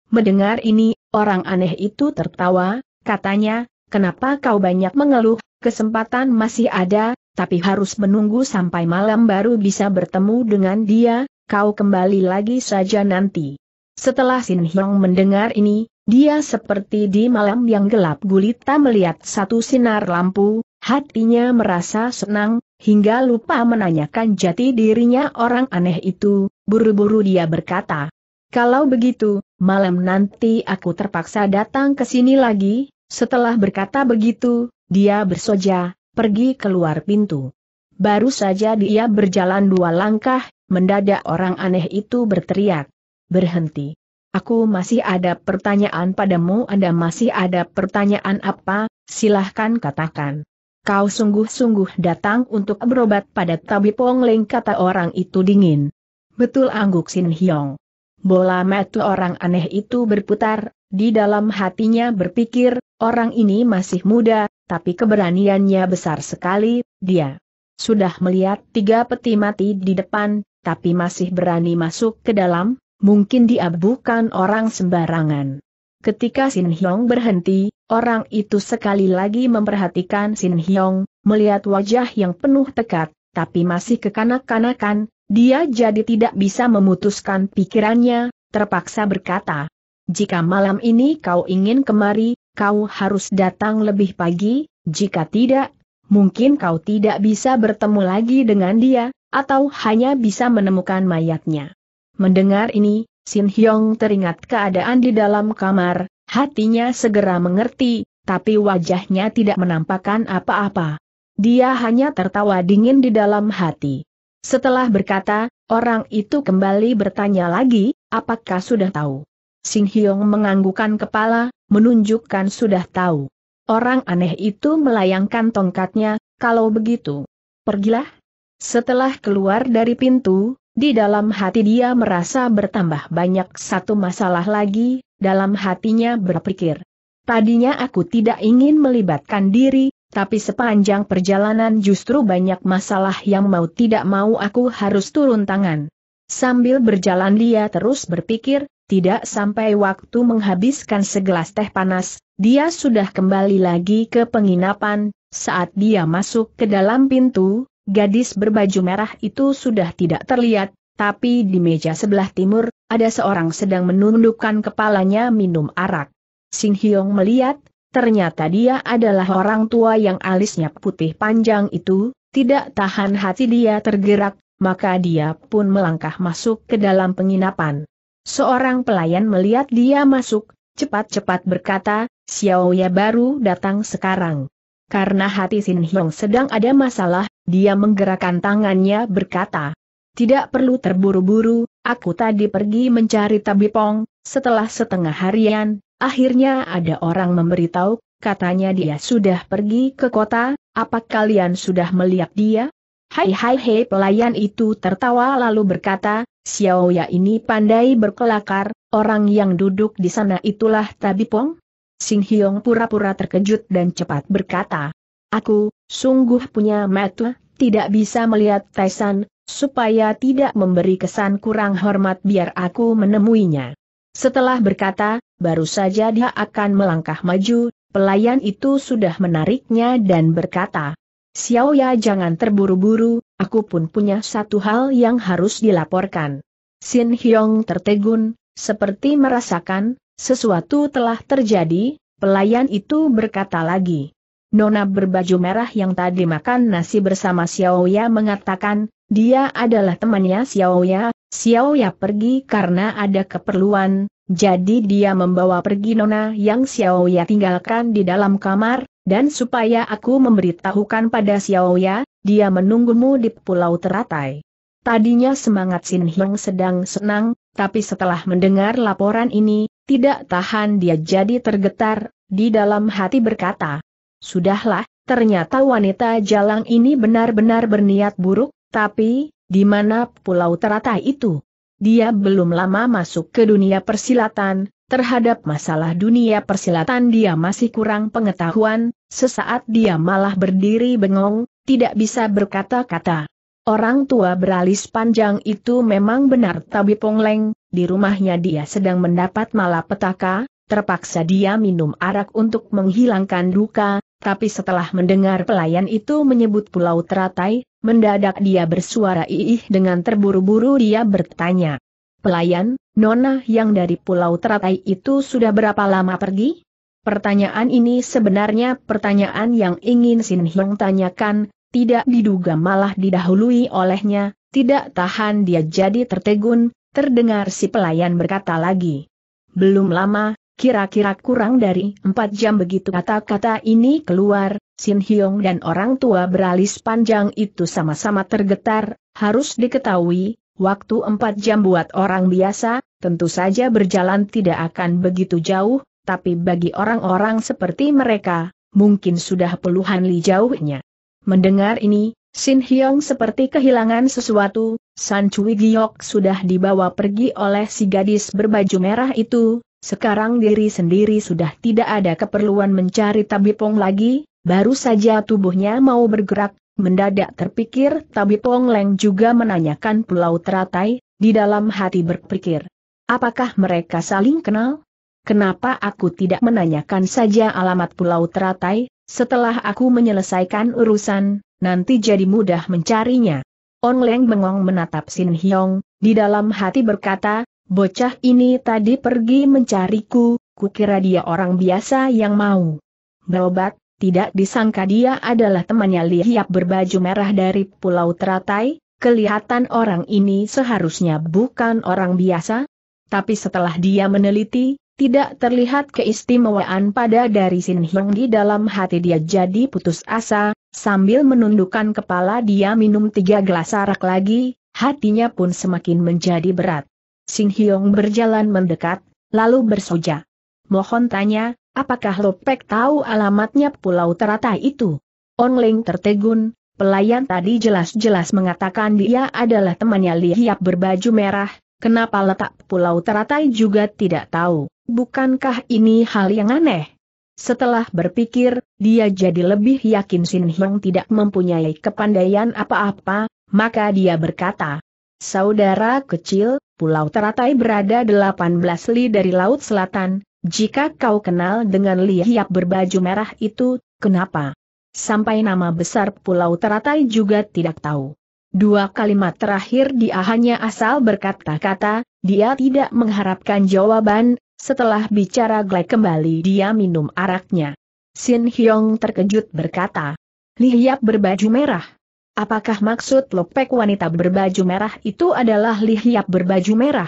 Mendengar ini, orang aneh itu tertawa, katanya, kenapa kau banyak mengeluh, kesempatan masih ada, tapi harus menunggu sampai malam baru bisa bertemu dengan dia, kau kembali lagi saja nanti. Setelah Sin Hyong mendengar ini, dia seperti di malam yang gelap gulita melihat satu sinar lampu, hatinya merasa senang, hingga lupa menanyakan jati dirinya orang aneh itu, buru-buru dia berkata. Kalau begitu, malam nanti aku terpaksa datang ke sini lagi, setelah berkata begitu, dia bersoja, pergi keluar pintu. Baru saja dia berjalan dua langkah, mendadak orang aneh itu berteriak. Berhenti. Aku masih ada pertanyaan padamu Anda masih ada pertanyaan apa, silahkan katakan. Kau sungguh-sungguh datang untuk berobat pada Tabi Pongling kata orang itu dingin. Betul angguk Sin Hyong. Bola metu orang aneh itu berputar, di dalam hatinya berpikir, Orang ini masih muda, tapi keberaniannya besar sekali, dia sudah melihat tiga peti mati di depan, tapi masih berani masuk ke dalam, mungkin dia bukan orang sembarangan. Ketika Sin Hyong berhenti, orang itu sekali lagi memperhatikan Sin Hyong, melihat wajah yang penuh tekat, tapi masih kekanak-kanakan, dia jadi tidak bisa memutuskan pikirannya, terpaksa berkata, jika malam ini kau ingin kemari, kau harus datang lebih pagi, jika tidak, mungkin kau tidak bisa bertemu lagi dengan dia, atau hanya bisa menemukan mayatnya. Mendengar ini, Sin Hyong teringat keadaan di dalam kamar, hatinya segera mengerti, tapi wajahnya tidak menampakkan apa-apa. Dia hanya tertawa dingin di dalam hati. Setelah berkata, orang itu kembali bertanya lagi, apakah sudah tahu? Sing Hyong menganggukan kepala, menunjukkan sudah tahu. Orang aneh itu melayangkan tongkatnya, kalau begitu. Pergilah. Setelah keluar dari pintu, di dalam hati dia merasa bertambah banyak satu masalah lagi, dalam hatinya berpikir. Tadinya aku tidak ingin melibatkan diri, tapi sepanjang perjalanan justru banyak masalah yang mau tidak mau aku harus turun tangan. Sambil berjalan dia terus berpikir, tidak sampai waktu menghabiskan segelas teh panas, dia sudah kembali lagi ke penginapan, saat dia masuk ke dalam pintu, gadis berbaju merah itu sudah tidak terlihat, tapi di meja sebelah timur, ada seorang sedang menundukkan kepalanya minum arak. Sing Hyong melihat, ternyata dia adalah orang tua yang alisnya putih panjang itu, tidak tahan hati dia tergerak, maka dia pun melangkah masuk ke dalam penginapan. Seorang pelayan melihat dia masuk, cepat-cepat berkata, Xiao Ya baru datang sekarang. Karena hati Sin Hiong sedang ada masalah, dia menggerakkan tangannya berkata, Tidak perlu terburu-buru, aku tadi pergi mencari tabipong, setelah setengah harian, akhirnya ada orang memberitahu, katanya dia sudah pergi ke kota, apa kalian sudah melihat dia? Hai hai hai pelayan itu tertawa lalu berkata, Xiao Ya ini pandai berkelakar, orang yang duduk di sana itulah Tabi Pong? Sing Hyong pura-pura terkejut dan cepat berkata, Aku, sungguh punya mata, tidak bisa melihat Taisan, supaya tidak memberi kesan kurang hormat biar aku menemuinya. Setelah berkata, baru saja dia akan melangkah maju, pelayan itu sudah menariknya dan berkata, Xiao Ya jangan terburu-buru, Aku pun punya satu hal yang harus dilaporkan. Sin Hyong tertegun, seperti merasakan, sesuatu telah terjadi, pelayan itu berkata lagi. Nona berbaju merah yang tadi makan nasi bersama Xiao Ya mengatakan, dia adalah temannya Xiao Ya. Xiao Ya pergi karena ada keperluan, jadi dia membawa pergi Nona yang Xiao Ya tinggalkan di dalam kamar, dan supaya aku memberitahukan pada Xiao Ya dia menunggumu di pulau teratai. Tadinya semangat Sin Hyang sedang senang, tapi setelah mendengar laporan ini, tidak tahan dia jadi tergetar, di dalam hati berkata, Sudahlah, ternyata wanita jalang ini benar-benar berniat buruk, tapi, di mana pulau teratai itu? Dia belum lama masuk ke dunia persilatan, terhadap masalah dunia persilatan dia masih kurang pengetahuan, sesaat dia malah berdiri bengong, tidak bisa berkata-kata. Orang tua beralis panjang itu memang benar Tabi Pongleng, di rumahnya dia sedang mendapat malapetaka, terpaksa dia minum arak untuk menghilangkan duka, tapi setelah mendengar pelayan itu menyebut pulau teratai, mendadak dia bersuara iih dengan terburu-buru dia bertanya. Pelayan, nona yang dari pulau teratai itu sudah berapa lama pergi? Pertanyaan ini sebenarnya pertanyaan yang ingin Sin Hyung tanyakan, tidak diduga malah didahului olehnya, tidak tahan dia jadi tertegun, terdengar si pelayan berkata lagi. Belum lama, kira-kira kurang dari empat jam begitu kata-kata ini keluar, Sin Hyong dan orang tua beralis panjang itu sama-sama tergetar, harus diketahui, waktu empat jam buat orang biasa, tentu saja berjalan tidak akan begitu jauh, tapi bagi orang-orang seperti mereka, mungkin sudah puluhan li jauhnya. Mendengar ini, Sin Hyong seperti kehilangan sesuatu, San Cui Giok sudah dibawa pergi oleh si gadis berbaju merah itu, sekarang diri sendiri sudah tidak ada keperluan mencari Tabipong lagi, baru saja tubuhnya mau bergerak, mendadak terpikir Tabipong Leng juga menanyakan Pulau Teratai, di dalam hati berpikir. Apakah mereka saling kenal? Kenapa aku tidak menanyakan saja alamat Pulau Teratai, setelah aku menyelesaikan urusan, nanti jadi mudah mencarinya. Ong Leng bengong menatap Sin Hyong, di dalam hati berkata, bocah ini tadi pergi mencariku, kukira dia orang biasa yang mau berobat, tidak disangka dia adalah temannya Hiap berbaju merah dari Pulau Teratai, kelihatan orang ini seharusnya bukan orang biasa. Tapi setelah dia meneliti, tidak terlihat keistimewaan pada dari Sin Hyong di dalam hati dia jadi putus asa, sambil menundukkan kepala dia minum tiga gelas arak lagi, hatinya pun semakin menjadi berat. Sin Hyong berjalan mendekat, lalu bersoja. Mohon tanya, apakah Lopek tahu alamatnya pulau Teratai itu? Ong Ling tertegun, pelayan tadi jelas-jelas mengatakan dia adalah temannya Li Hiap berbaju merah, kenapa letak pulau teratai juga tidak tahu. Bukankah ini hal yang aneh? Setelah berpikir, dia jadi lebih yakin Sin Hyung tidak mempunyai kepandaian apa-apa, maka dia berkata, Saudara kecil, Pulau Teratai berada 18 li dari Laut Selatan, jika kau kenal dengan Li Hiap berbaju merah itu, kenapa? Sampai nama besar Pulau Teratai juga tidak tahu. Dua kalimat terakhir dia hanya asal berkata-kata, dia tidak mengharapkan jawaban, setelah bicara Glek kembali dia minum araknya. Sin Hyong terkejut berkata, Lihiap berbaju merah. Apakah maksud lopek wanita berbaju merah itu adalah Lihiap berbaju merah?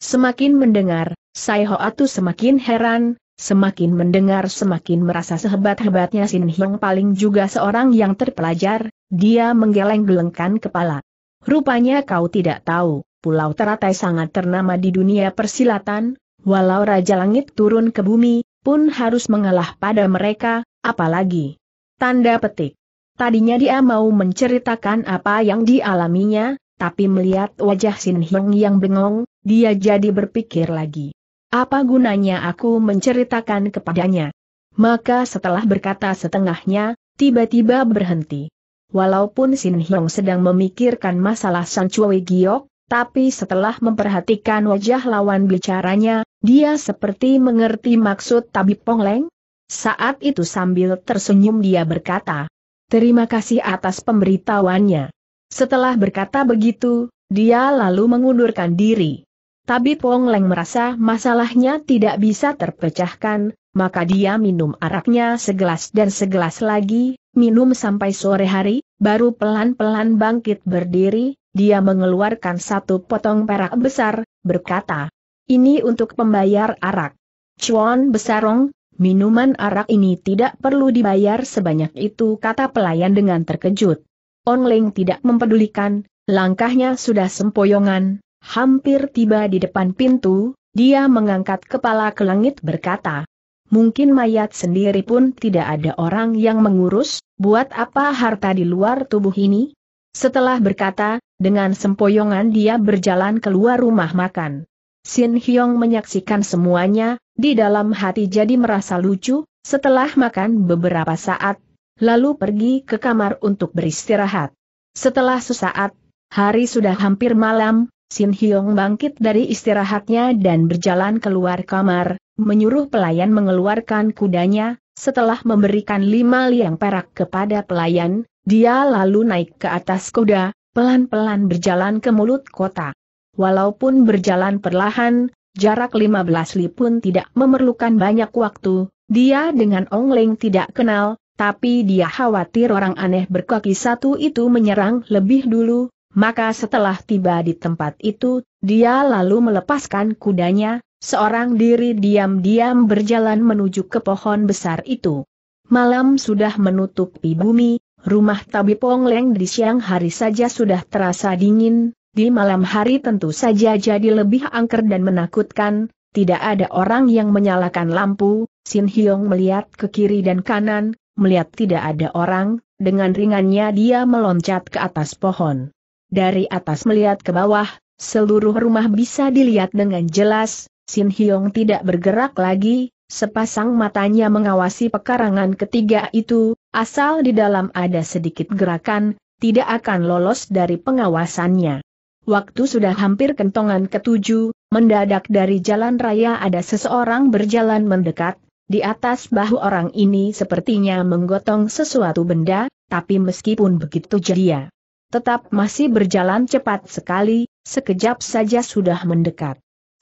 Semakin mendengar, Sai Hoatu semakin heran, Semakin mendengar semakin merasa sehebat-hebatnya Sin Hyong paling juga seorang yang terpelajar, dia menggeleng-gelengkan kepala. Rupanya kau tidak tahu, Pulau Teratai sangat ternama di dunia persilatan, Walau Raja Langit turun ke bumi, pun harus mengalah pada mereka, apalagi. Tanda petik. Tadinya dia mau menceritakan apa yang dialaminya, tapi melihat wajah Sin Hong yang bengong, dia jadi berpikir lagi. Apa gunanya aku menceritakan kepadanya? Maka setelah berkata setengahnya, tiba-tiba berhenti. Walaupun Sin Hong sedang memikirkan masalah Sang Chui Giok, tapi setelah memperhatikan wajah lawan bicaranya, dia seperti mengerti maksud tabib Pongleng. Saat itu sambil tersenyum dia berkata, Terima kasih atas pemberitahuannya. Setelah berkata begitu, dia lalu mengundurkan diri. Tabib Leng merasa masalahnya tidak bisa terpecahkan, maka dia minum araknya segelas dan segelas lagi, minum sampai sore hari, baru pelan-pelan bangkit berdiri, dia mengeluarkan satu potong perak besar, berkata, ini untuk pembayar arak. Chuan Besarong, minuman arak ini tidak perlu dibayar sebanyak itu kata pelayan dengan terkejut. Ong Leng tidak mempedulikan, langkahnya sudah sempoyongan, hampir tiba di depan pintu, dia mengangkat kepala ke langit berkata, Mungkin mayat sendiri pun tidak ada orang yang mengurus, buat apa harta di luar tubuh ini? Setelah berkata, dengan sempoyongan dia berjalan keluar rumah makan. Sin Hyong menyaksikan semuanya, di dalam hati jadi merasa lucu, setelah makan beberapa saat, lalu pergi ke kamar untuk beristirahat. Setelah sesaat, hari sudah hampir malam, Sin Hyong bangkit dari istirahatnya dan berjalan keluar kamar, menyuruh pelayan mengeluarkan kudanya, setelah memberikan lima liang perak kepada pelayan, dia lalu naik ke atas kuda, pelan-pelan berjalan ke mulut kota. Walaupun berjalan perlahan, jarak 15 li pun tidak memerlukan banyak waktu, dia dengan Ong Leng tidak kenal, tapi dia khawatir orang aneh berkaki satu itu menyerang lebih dulu, maka setelah tiba di tempat itu, dia lalu melepaskan kudanya, seorang diri diam-diam berjalan menuju ke pohon besar itu. Malam sudah menutupi bumi, rumah Tabi leng di siang hari saja sudah terasa dingin, di malam hari tentu saja jadi lebih angker dan menakutkan, tidak ada orang yang menyalakan lampu, Sin Hyong melihat ke kiri dan kanan, melihat tidak ada orang, dengan ringannya dia meloncat ke atas pohon. Dari atas melihat ke bawah, seluruh rumah bisa dilihat dengan jelas, Sin Hyong tidak bergerak lagi, sepasang matanya mengawasi pekarangan ketiga itu, Asal di dalam ada sedikit gerakan, tidak akan lolos dari pengawasannya. Waktu sudah hampir kentongan ketujuh, mendadak dari jalan raya ada seseorang berjalan mendekat, di atas bahu orang ini sepertinya menggotong sesuatu benda, tapi meskipun begitu dia tetap masih berjalan cepat sekali, sekejap saja sudah mendekat.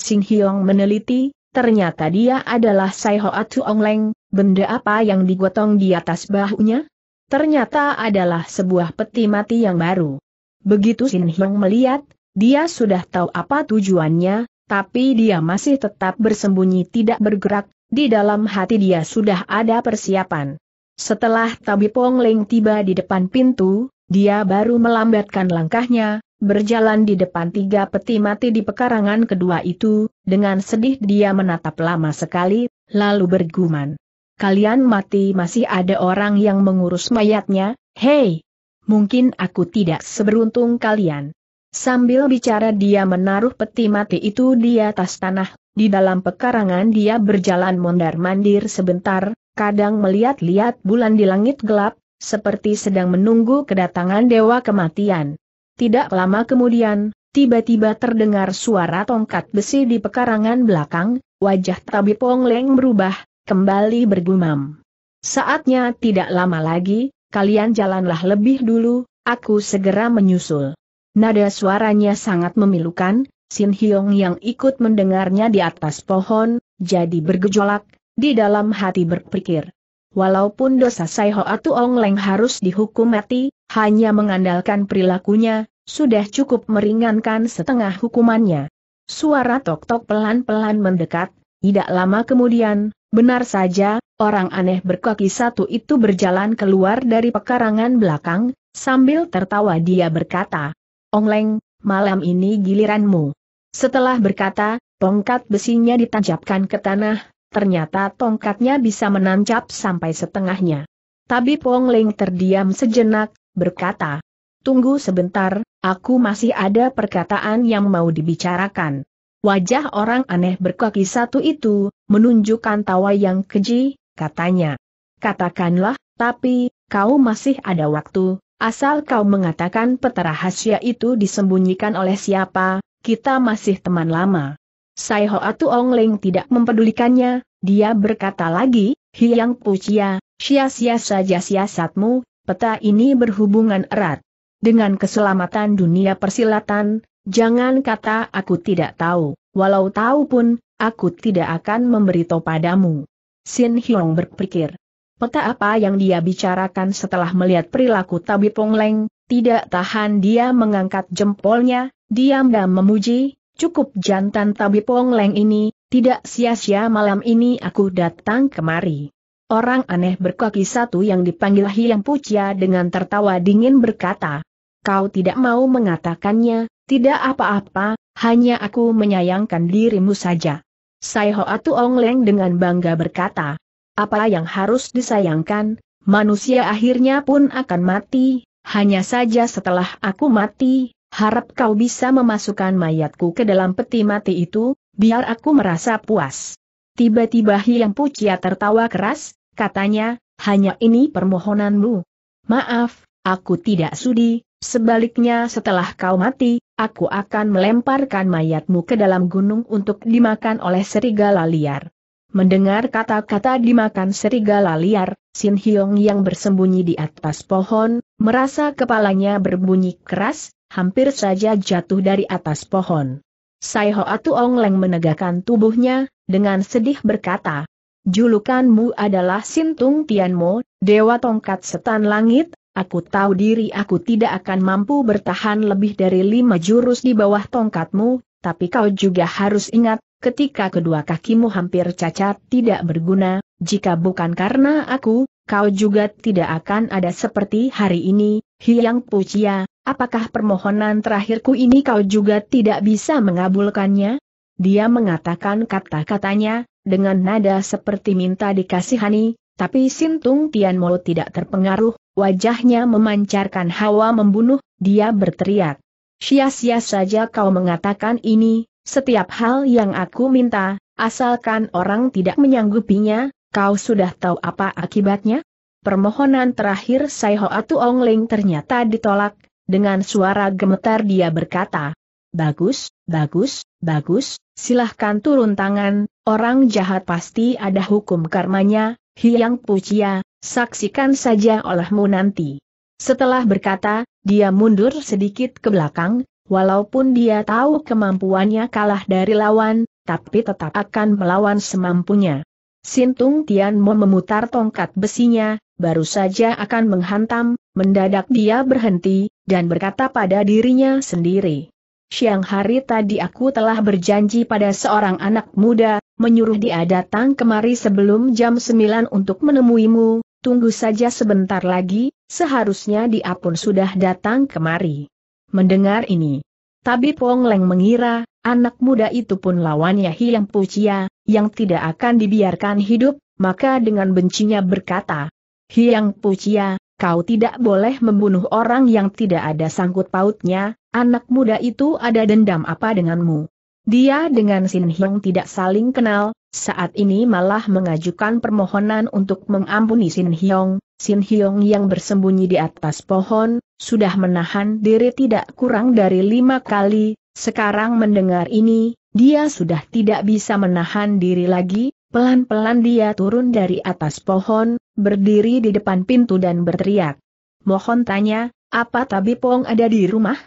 Sing Hyong meneliti, ternyata dia adalah Sai Hoa Tuong Leng, Benda apa yang digotong di atas bahunya? Ternyata adalah sebuah peti mati yang baru. Begitu Sin Hyung melihat, dia sudah tahu apa tujuannya, tapi dia masih tetap bersembunyi tidak bergerak, di dalam hati dia sudah ada persiapan. Setelah Tabi Pong Leng tiba di depan pintu, dia baru melambatkan langkahnya, berjalan di depan tiga peti mati di pekarangan kedua itu, dengan sedih dia menatap lama sekali, lalu bergumam kalian mati masih ada orang yang mengurus mayatnya, hei! Mungkin aku tidak seberuntung kalian. Sambil bicara dia menaruh peti mati itu di atas tanah, di dalam pekarangan dia berjalan mondar-mandir sebentar, kadang melihat-lihat bulan di langit gelap, seperti sedang menunggu kedatangan dewa kematian. Tidak lama kemudian, Tiba-tiba terdengar suara tongkat besi di pekarangan belakang, wajah Tabi Pong Leng berubah, kembali bergumam. Saatnya tidak lama lagi, kalian jalanlah lebih dulu, aku segera menyusul. Nada suaranya sangat memilukan, Sin Hyong yang ikut mendengarnya di atas pohon, jadi bergejolak, di dalam hati berpikir. Walaupun dosa Sai Atu Ong Leng harus dihukum mati, hanya mengandalkan perilakunya, sudah cukup meringankan setengah hukumannya. Suara tok-tok pelan-pelan mendekat, tidak lama kemudian, Benar saja, orang aneh berkaki satu itu berjalan keluar dari pekarangan belakang, sambil tertawa dia berkata, "Ong Leng, malam ini giliranmu. Setelah berkata, tongkat besinya ditancapkan ke tanah, ternyata tongkatnya bisa menancap sampai setengahnya. Tapi Pong Leng terdiam sejenak, berkata, Tunggu sebentar, aku masih ada perkataan yang mau dibicarakan. Wajah orang aneh berkaki satu itu, menunjukkan tawa yang keji, katanya. Katakanlah, tapi, kau masih ada waktu, asal kau mengatakan peta rahasia itu disembunyikan oleh siapa, kita masih teman lama. Sai Hoa Tuong Leng tidak mempedulikannya, dia berkata lagi, Hiang Pucia, sia-sia saja siasatmu, peta ini berhubungan erat dengan keselamatan dunia persilatan, Jangan kata aku tidak tahu, walau tahu pun, aku tidak akan memberitahu padamu. Sin Hyong berpikir. Peta apa yang dia bicarakan setelah melihat perilaku Tabi Pongleng, tidak tahan dia mengangkat jempolnya, diam dan memuji, cukup jantan Tabi Pongleng ini, tidak sia-sia malam ini aku datang kemari. Orang aneh berkaki satu yang dipanggil Hiang Pucia dengan tertawa dingin berkata, Kau tidak mau mengatakannya, tidak apa-apa, hanya aku menyayangkan dirimu saja. Sai Hoa Ong Leng dengan bangga berkata, apa yang harus disayangkan, manusia akhirnya pun akan mati, hanya saja setelah aku mati, harap kau bisa memasukkan mayatku ke dalam peti mati itu, biar aku merasa puas. Tiba-tiba Hiang Pucia tertawa keras, katanya, hanya ini permohonanmu. Maaf, aku tidak sudi, sebaliknya setelah kau mati, aku akan melemparkan mayatmu ke dalam gunung untuk dimakan oleh serigala liar. Mendengar kata-kata dimakan serigala liar, Sin Hyong yang bersembunyi di atas pohon, merasa kepalanya berbunyi keras, hampir saja jatuh dari atas pohon. Sai Atu Ong Leng menegakkan tubuhnya, dengan sedih berkata, Julukanmu adalah Sin Tung Tian Mo, Dewa Tongkat Setan Langit, Aku tahu diri aku tidak akan mampu bertahan lebih dari lima jurus di bawah tongkatmu, tapi kau juga harus ingat, ketika kedua kakimu hampir cacat tidak berguna, jika bukan karena aku, kau juga tidak akan ada seperti hari ini, Hiang Pucia, apakah permohonan terakhirku ini kau juga tidak bisa mengabulkannya? Dia mengatakan kata-katanya, dengan nada seperti minta dikasihani, tapi Sintung Tian Mo tidak terpengaruh, wajahnya memancarkan hawa membunuh, dia berteriak. Sia-sia saja kau mengatakan ini, setiap hal yang aku minta, asalkan orang tidak menyanggupinya, kau sudah tahu apa akibatnya? Permohonan terakhir Sai Atu Tuong Ling ternyata ditolak, dengan suara gemetar dia berkata, Bagus, bagus, bagus, silahkan turun tangan, orang jahat pasti ada hukum karmanya, Hiang Pucia, saksikan saja olehmu nanti. Setelah berkata, dia mundur sedikit ke belakang, walaupun dia tahu kemampuannya kalah dari lawan, tapi tetap akan melawan semampunya. Sintung Mo memutar tongkat besinya, baru saja akan menghantam, mendadak dia berhenti, dan berkata pada dirinya sendiri. Siang hari tadi aku telah berjanji pada seorang anak muda, menyuruh dia datang kemari sebelum jam 9 untuk menemuimu, tunggu saja sebentar lagi, seharusnya dia pun sudah datang kemari. Mendengar ini, Tabib Wong Leng mengira, anak muda itu pun lawannya Hiang Pucia, yang tidak akan dibiarkan hidup, maka dengan bencinya berkata, Hiang Pucia, kau tidak boleh membunuh orang yang tidak ada sangkut pautnya, Anak muda itu ada dendam apa denganmu? Dia dengan Sin Hyong tidak saling kenal, saat ini malah mengajukan permohonan untuk mengampuni Sin Hyong. Sin Hyong yang bersembunyi di atas pohon, sudah menahan diri tidak kurang dari lima kali, sekarang mendengar ini, dia sudah tidak bisa menahan diri lagi, pelan-pelan dia turun dari atas pohon, berdiri di depan pintu dan berteriak. Mohon tanya, apa Pong ada di rumah?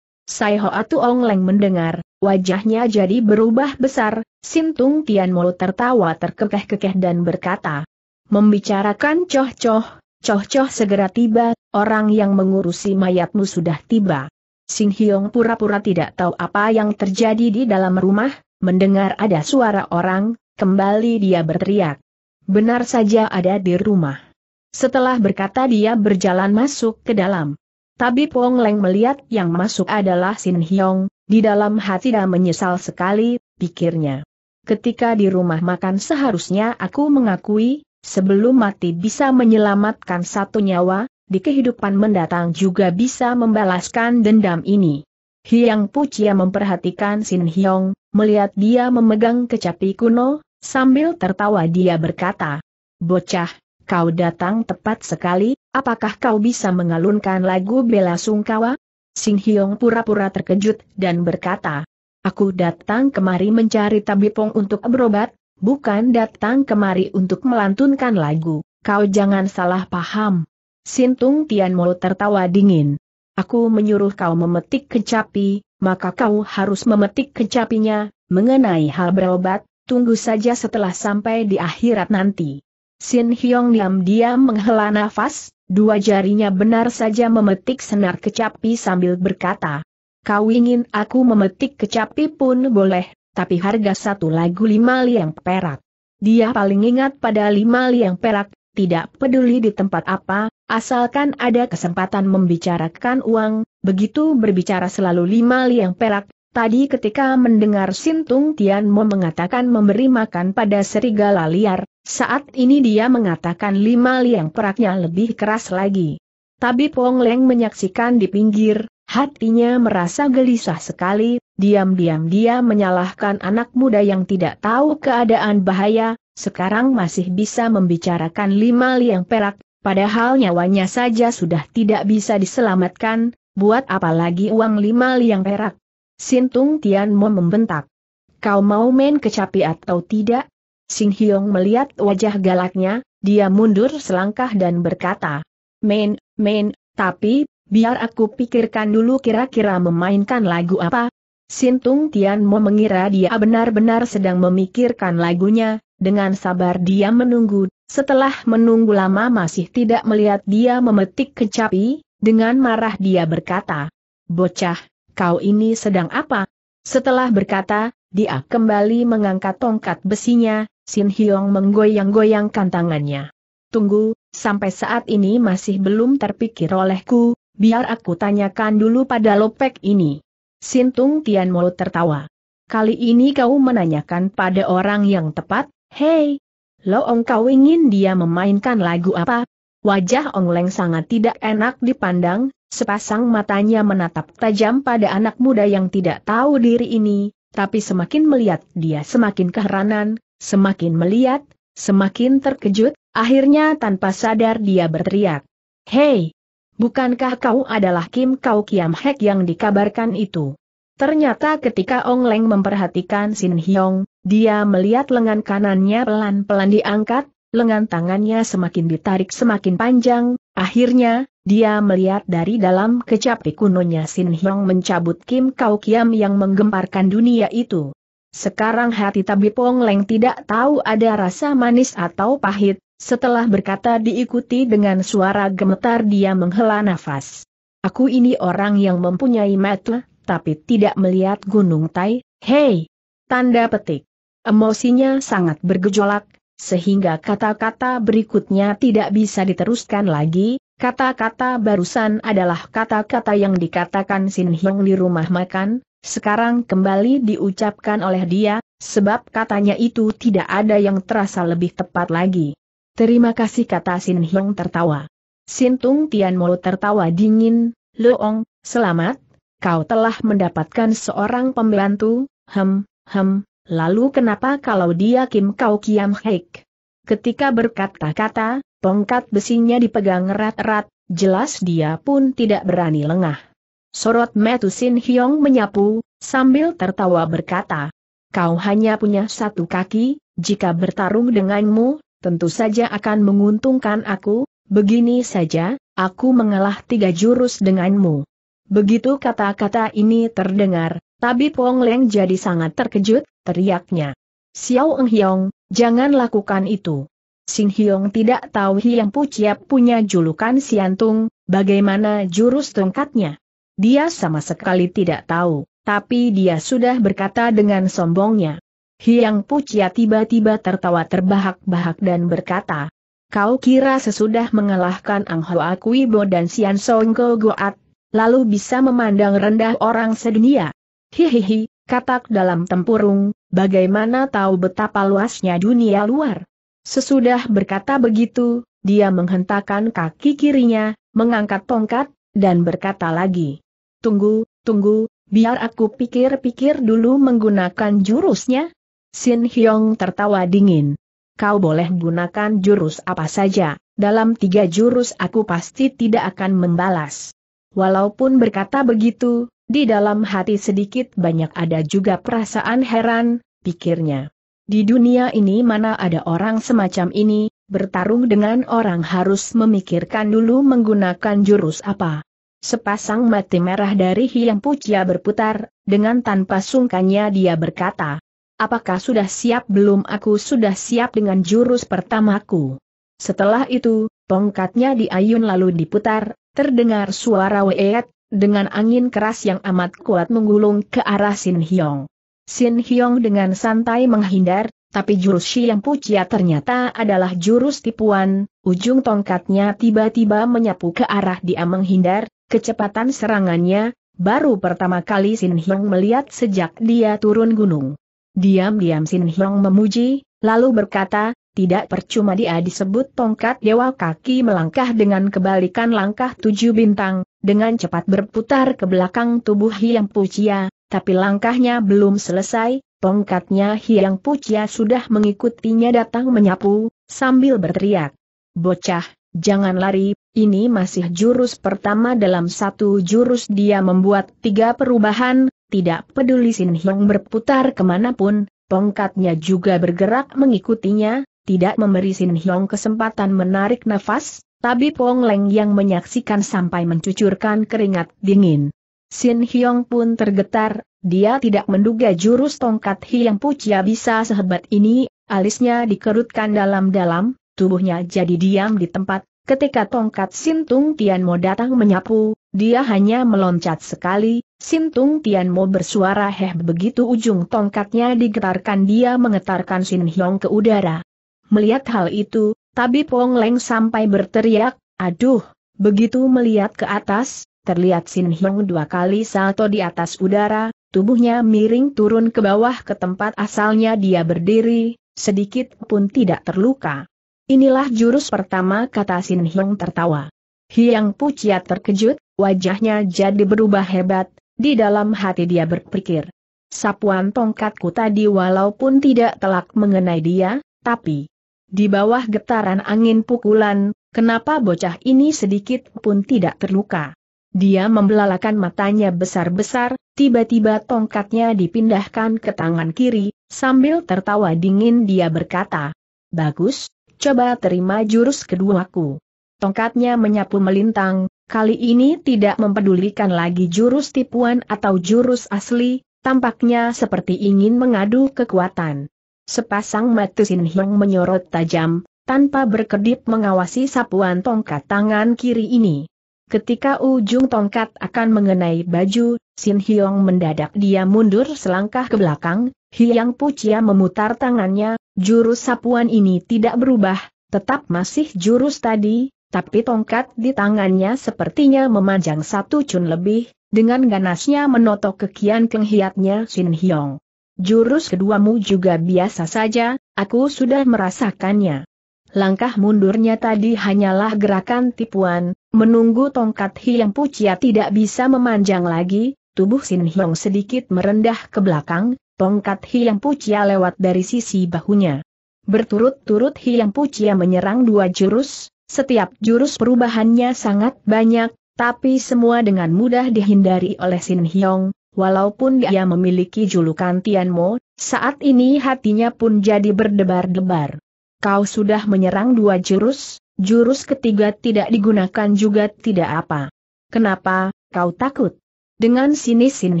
Sai Atu Ong Leng mendengar, wajahnya jadi berubah besar, Sintung Tian mulut tertawa terkekeh-kekeh dan berkata, Membicarakan coh-coh, coh-coh segera tiba, orang yang mengurusi mayatmu sudah tiba. Sing Hyong pura-pura tidak tahu apa yang terjadi di dalam rumah, mendengar ada suara orang, kembali dia berteriak. Benar saja ada di rumah. Setelah berkata dia berjalan masuk ke dalam. Tapi Pong Leng melihat yang masuk adalah Sin Hyong, di dalam hati dan menyesal sekali, pikirnya. Ketika di rumah makan seharusnya aku mengakui, sebelum mati bisa menyelamatkan satu nyawa, di kehidupan mendatang juga bisa membalaskan dendam ini. Hyang Pucia memperhatikan Sin Hyong, melihat dia memegang kecapi kuno, sambil tertawa dia berkata, Bocah, Kau datang tepat sekali, apakah kau bisa mengalunkan lagu bela sungkawa? Sing Hyong pura-pura terkejut dan berkata, Aku datang kemari mencari tabipong untuk berobat, bukan datang kemari untuk melantunkan lagu, kau jangan salah paham. Sintung Tianmo tertawa dingin. Aku menyuruh kau memetik kecapi, maka kau harus memetik kecapinya, mengenai hal berobat, tunggu saja setelah sampai di akhirat nanti. Sin Hyong diam diam menghela nafas, dua jarinya benar saja memetik senar kecapi sambil berkata, Kau ingin aku memetik kecapi pun boleh, tapi harga satu lagu lima liang perak. Dia paling ingat pada lima liang perak, tidak peduli di tempat apa, asalkan ada kesempatan membicarakan uang, begitu berbicara selalu lima liang perak, tadi ketika mendengar Sintung Tian Mo mengatakan memberi makan pada serigala liar, saat ini dia mengatakan lima liang peraknya lebih keras lagi. tapi Pong Leng menyaksikan di pinggir, hatinya merasa gelisah sekali, diam-diam dia menyalahkan anak muda yang tidak tahu keadaan bahaya, sekarang masih bisa membicarakan lima liang perak, padahal nyawanya saja sudah tidak bisa diselamatkan, buat apalagi uang lima liang perak. Sintung Tian Mo membentak. Kau mau main kecapi atau tidak? Sing Hyong melihat wajah galaknya, dia mundur selangkah dan berkata, Main, main, tapi, biar aku pikirkan dulu kira-kira memainkan lagu apa. Sintung Tian mengira dia benar-benar sedang memikirkan lagunya, dengan sabar dia menunggu, setelah menunggu lama masih tidak melihat dia memetik kecapi, dengan marah dia berkata, Bocah, kau ini sedang apa? Setelah berkata, dia kembali mengangkat tongkat besinya, Sin Hyong menggoyang-goyangkan tangannya. Tunggu, sampai saat ini masih belum terpikir olehku, biar aku tanyakan dulu pada lopek ini. Tian Mo tertawa. Kali ini kau menanyakan pada orang yang tepat, hei. Loong kau ingin dia memainkan lagu apa? Wajah Ong Leng sangat tidak enak dipandang, sepasang matanya menatap tajam pada anak muda yang tidak tahu diri ini, tapi semakin melihat dia semakin keheranan, Semakin melihat, semakin terkejut, akhirnya tanpa sadar dia berteriak. Hei! Bukankah kau adalah Kim Kau Kiam Hek yang dikabarkan itu? Ternyata ketika Ong Leng memperhatikan Sin Hyong, dia melihat lengan kanannya pelan-pelan diangkat, lengan tangannya semakin ditarik semakin panjang, akhirnya, dia melihat dari dalam kecapi kunonya Sin Hyong mencabut Kim Kau Kiam yang menggemparkan dunia itu. Sekarang hati Tabi pong leng tidak tahu ada rasa manis atau pahit, setelah berkata diikuti dengan suara gemetar dia menghela nafas. Aku ini orang yang mempunyai mata, tapi tidak melihat gunung tai, hei! Tanda petik. Emosinya sangat bergejolak, sehingga kata-kata berikutnya tidak bisa diteruskan lagi, kata-kata barusan adalah kata-kata yang dikatakan Sin Hyong di rumah makan, sekarang kembali diucapkan oleh dia, sebab katanya itu tidak ada yang terasa lebih tepat lagi. Terima kasih kata Sin Hiong tertawa. Sin Tung Tian Mo tertawa dingin, Loong, selamat, kau telah mendapatkan seorang pembantu, hem, hem, lalu kenapa kalau dia Kim Kau Kiam Hek? Ketika berkata-kata, tongkat besinya dipegang erat-erat, jelas dia pun tidak berani lengah. Sorot Metusin Hyong menyapu, sambil tertawa berkata, Kau hanya punya satu kaki, jika bertarung denganmu, tentu saja akan menguntungkan aku, begini saja, aku mengalah tiga jurus denganmu. Begitu kata-kata ini terdengar, Tabib Pong Leng jadi sangat terkejut, teriaknya. Xiao Eng Hiong, jangan lakukan itu. Sin Hiong tidak tahu Hiang Puciap punya julukan Siantung, bagaimana jurus tongkatnya. Dia sama sekali tidak tahu, tapi dia sudah berkata dengan sombongnya. Hiang Pucia tiba-tiba tertawa terbahak-bahak dan berkata, Kau kira sesudah mengalahkan Ang Hoa Kuibo dan Sian Song Go Goat, lalu bisa memandang rendah orang sedunia? Hihihi, katak dalam tempurung, bagaimana tahu betapa luasnya dunia luar? Sesudah berkata begitu, dia menghentakkan kaki kirinya, mengangkat tongkat, dan berkata lagi, Tunggu, tunggu, biar aku pikir-pikir dulu menggunakan jurusnya. Sin Hyong tertawa dingin. Kau boleh gunakan jurus apa saja, dalam tiga jurus aku pasti tidak akan membalas. Walaupun berkata begitu, di dalam hati sedikit banyak ada juga perasaan heran, pikirnya. Di dunia ini mana ada orang semacam ini, bertarung dengan orang harus memikirkan dulu menggunakan jurus apa. Sepasang mati merah dari Hiang Pucia berputar, dengan tanpa sungkanya dia berkata, Apakah sudah siap belum aku sudah siap dengan jurus pertamaku. Setelah itu, tongkatnya diayun lalu diputar, terdengar suara weet, dengan angin keras yang amat kuat menggulung ke arah Sin Hyong. Sin Hyong dengan santai menghindar, tapi jurus yang Pucia ternyata adalah jurus tipuan, ujung tongkatnya tiba-tiba menyapu ke arah dia menghindar, Kecepatan serangannya, baru pertama kali Sin Hyong melihat sejak dia turun gunung. Diam-diam Sin Hyong memuji, lalu berkata, tidak percuma dia disebut tongkat dewa kaki melangkah dengan kebalikan langkah tujuh bintang, dengan cepat berputar ke belakang tubuh Hyang Pucia, tapi langkahnya belum selesai, tongkatnya Hyang Pucia sudah mengikutinya datang menyapu, sambil berteriak. Bocah, Jangan lari, ini masih jurus pertama dalam satu jurus dia membuat tiga perubahan, tidak peduli Sin Hyong berputar kemanapun, tongkatnya juga bergerak mengikutinya, tidak memberi Sin Hyong kesempatan menarik nafas, tapi Pong Leng yang menyaksikan sampai mencucurkan keringat dingin. Sin Hyong pun tergetar, dia tidak menduga jurus tongkat Hyang Pucia bisa sehebat ini, alisnya dikerutkan dalam-dalam, tubuhnya jadi diam di tempat, ketika tongkat Sintung Tianmo datang menyapu, dia hanya meloncat sekali, Sintung Tianmo bersuara heh begitu ujung tongkatnya digetarkan dia mengetarkan Sin Hyong ke udara. Melihat hal itu, Tabib Pong Leng sampai berteriak, aduh, begitu melihat ke atas, terlihat Sin Hyong dua kali salto di atas udara, tubuhnya miring turun ke bawah ke tempat asalnya dia berdiri, sedikit pun tidak terluka. Inilah jurus pertama kata Sin Hong tertawa. Hiang Pucia terkejut, wajahnya jadi berubah hebat, di dalam hati dia berpikir. Sapuan tongkatku tadi walaupun tidak telak mengenai dia, tapi di bawah getaran angin pukulan, kenapa bocah ini sedikit pun tidak terluka. Dia membelalakan matanya besar-besar, tiba-tiba tongkatnya dipindahkan ke tangan kiri, sambil tertawa dingin dia berkata, Bagus, coba terima jurus kedua keduaku. Tongkatnya menyapu melintang, kali ini tidak mempedulikan lagi jurus tipuan atau jurus asli, tampaknya seperti ingin mengadu kekuatan. Sepasang mata Sin Hyung menyorot tajam, tanpa berkedip mengawasi sapuan tongkat tangan kiri ini. Ketika ujung tongkat akan mengenai baju, Sin Hyong mendadak dia mundur selangkah ke belakang, Hyang Pucia memutar tangannya, Jurus sapuan ini tidak berubah, tetap masih jurus tadi, tapi tongkat di tangannya sepertinya memanjang satu cun lebih, dengan ganasnya menotok kekian kenghiatnya Sin Hyong. Jurus keduamu juga biasa saja, aku sudah merasakannya. Langkah mundurnya tadi hanyalah gerakan tipuan, menunggu tongkat Hiang Pucia tidak bisa memanjang lagi, tubuh Sin Hyong sedikit merendah ke belakang, tongkat Hiang Pucia lewat dari sisi bahunya. Berturut-turut Hiang Pucia menyerang dua jurus, setiap jurus perubahannya sangat banyak, tapi semua dengan mudah dihindari oleh Sin Hyong, walaupun dia memiliki julukan Tian Mo, saat ini hatinya pun jadi berdebar-debar. Kau sudah menyerang dua jurus, jurus ketiga tidak digunakan juga tidak apa. Kenapa, kau takut? Dengan sini Sin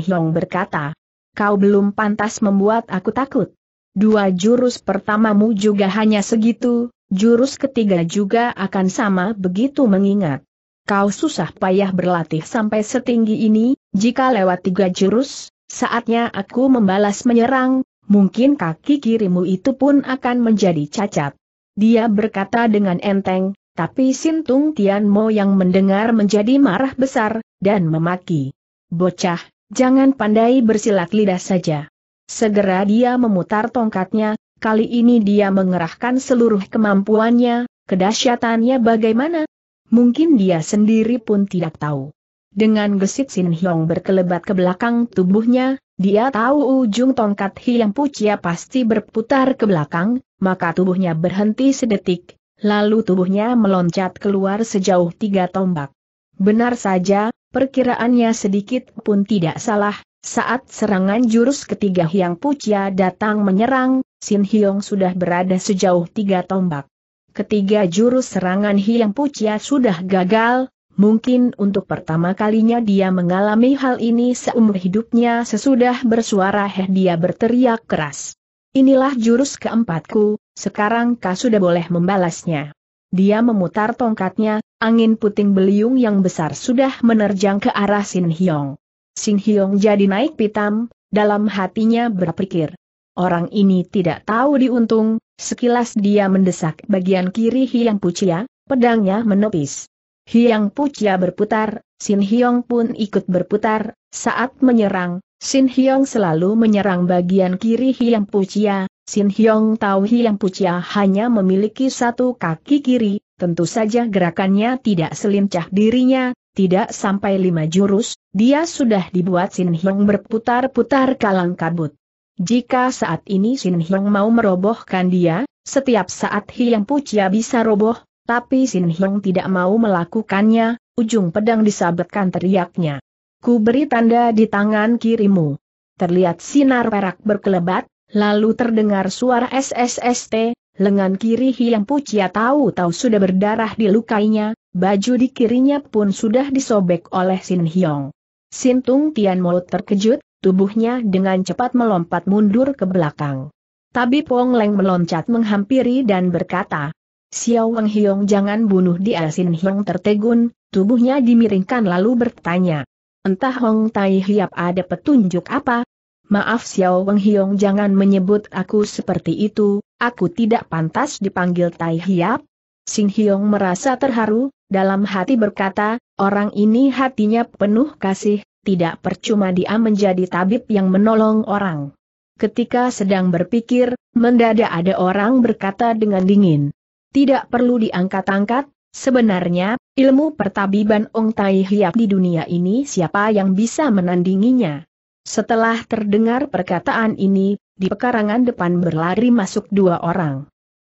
Hyong berkata, kau belum pantas membuat aku takut. Dua jurus pertamamu juga hanya segitu, jurus ketiga juga akan sama begitu mengingat. Kau susah payah berlatih sampai setinggi ini, jika lewat tiga jurus, saatnya aku membalas menyerang, mungkin kaki kirimu itu pun akan menjadi cacat. Dia berkata dengan enteng, tapi Sintung Tian Mo yang mendengar menjadi marah besar, dan memaki. Bocah, Jangan pandai bersilat lidah saja. Segera dia memutar tongkatnya, kali ini dia mengerahkan seluruh kemampuannya, kedahsyatannya bagaimana? Mungkin dia sendiri pun tidak tahu. Dengan gesit Sin Hyong berkelebat ke belakang tubuhnya, dia tahu ujung tongkat Hiang Pucia pasti berputar ke belakang, maka tubuhnya berhenti sedetik, lalu tubuhnya meloncat keluar sejauh tiga tombak. Benar saja, perkiraannya sedikit pun tidak salah, saat serangan jurus ketiga Hyang Pucia datang menyerang, Sin Hyong sudah berada sejauh tiga tombak. Ketiga jurus serangan Hyang Pucia sudah gagal, mungkin untuk pertama kalinya dia mengalami hal ini seumur hidupnya sesudah bersuara heh dia berteriak keras. Inilah jurus keempatku, sekarang kau sudah boleh membalasnya. Dia memutar tongkatnya, angin puting beliung yang besar sudah menerjang ke arah Sin Hyong. Sin Hyong jadi naik pitam, dalam hatinya berpikir. Orang ini tidak tahu diuntung, sekilas dia mendesak bagian kiri Hyang Pucia, pedangnya menepis. Hyang Pucia berputar, Sin Hyong pun ikut berputar, saat menyerang, Sin Hyong selalu menyerang bagian kiri Hyang Pucia, Sin Hyong Tau Hiang Pucia hanya memiliki satu kaki kiri, tentu saja gerakannya tidak selincah dirinya, tidak sampai lima jurus, dia sudah dibuat Sin Hyong berputar-putar kalang kabut. Jika saat ini Sin Hyong mau merobohkan dia, setiap saat Hiang Pucia bisa roboh, tapi Sin Hyong tidak mau melakukannya, ujung pedang disabetkan teriaknya. Ku beri tanda di tangan kirimu. Terlihat sinar perak berkelebat, Lalu terdengar suara SSST, lengan kiri Hiang Pucia tahu-tahu sudah berdarah di lukainya, baju di kirinya pun sudah disobek oleh Sin Hyong. Sin Tung Tian Mo terkejut, tubuhnya dengan cepat melompat mundur ke belakang. Tapi Pong Leng meloncat menghampiri dan berkata, Xiao Wang Hyong jangan bunuh dia Sin Hyong tertegun, tubuhnya dimiringkan lalu bertanya. Entah Hong Tai Hiap ada petunjuk apa, Maaf Xiao Weng Hiong jangan menyebut aku seperti itu, aku tidak pantas dipanggil Tai Hiap. Sing Hiong merasa terharu, dalam hati berkata, orang ini hatinya penuh kasih, tidak percuma dia menjadi tabib yang menolong orang. Ketika sedang berpikir, mendadak ada orang berkata dengan dingin. Tidak perlu diangkat-angkat, sebenarnya, ilmu pertabiban Ong Tai Hiap di dunia ini siapa yang bisa menandinginya? Setelah terdengar perkataan ini, di pekarangan depan berlari masuk dua orang.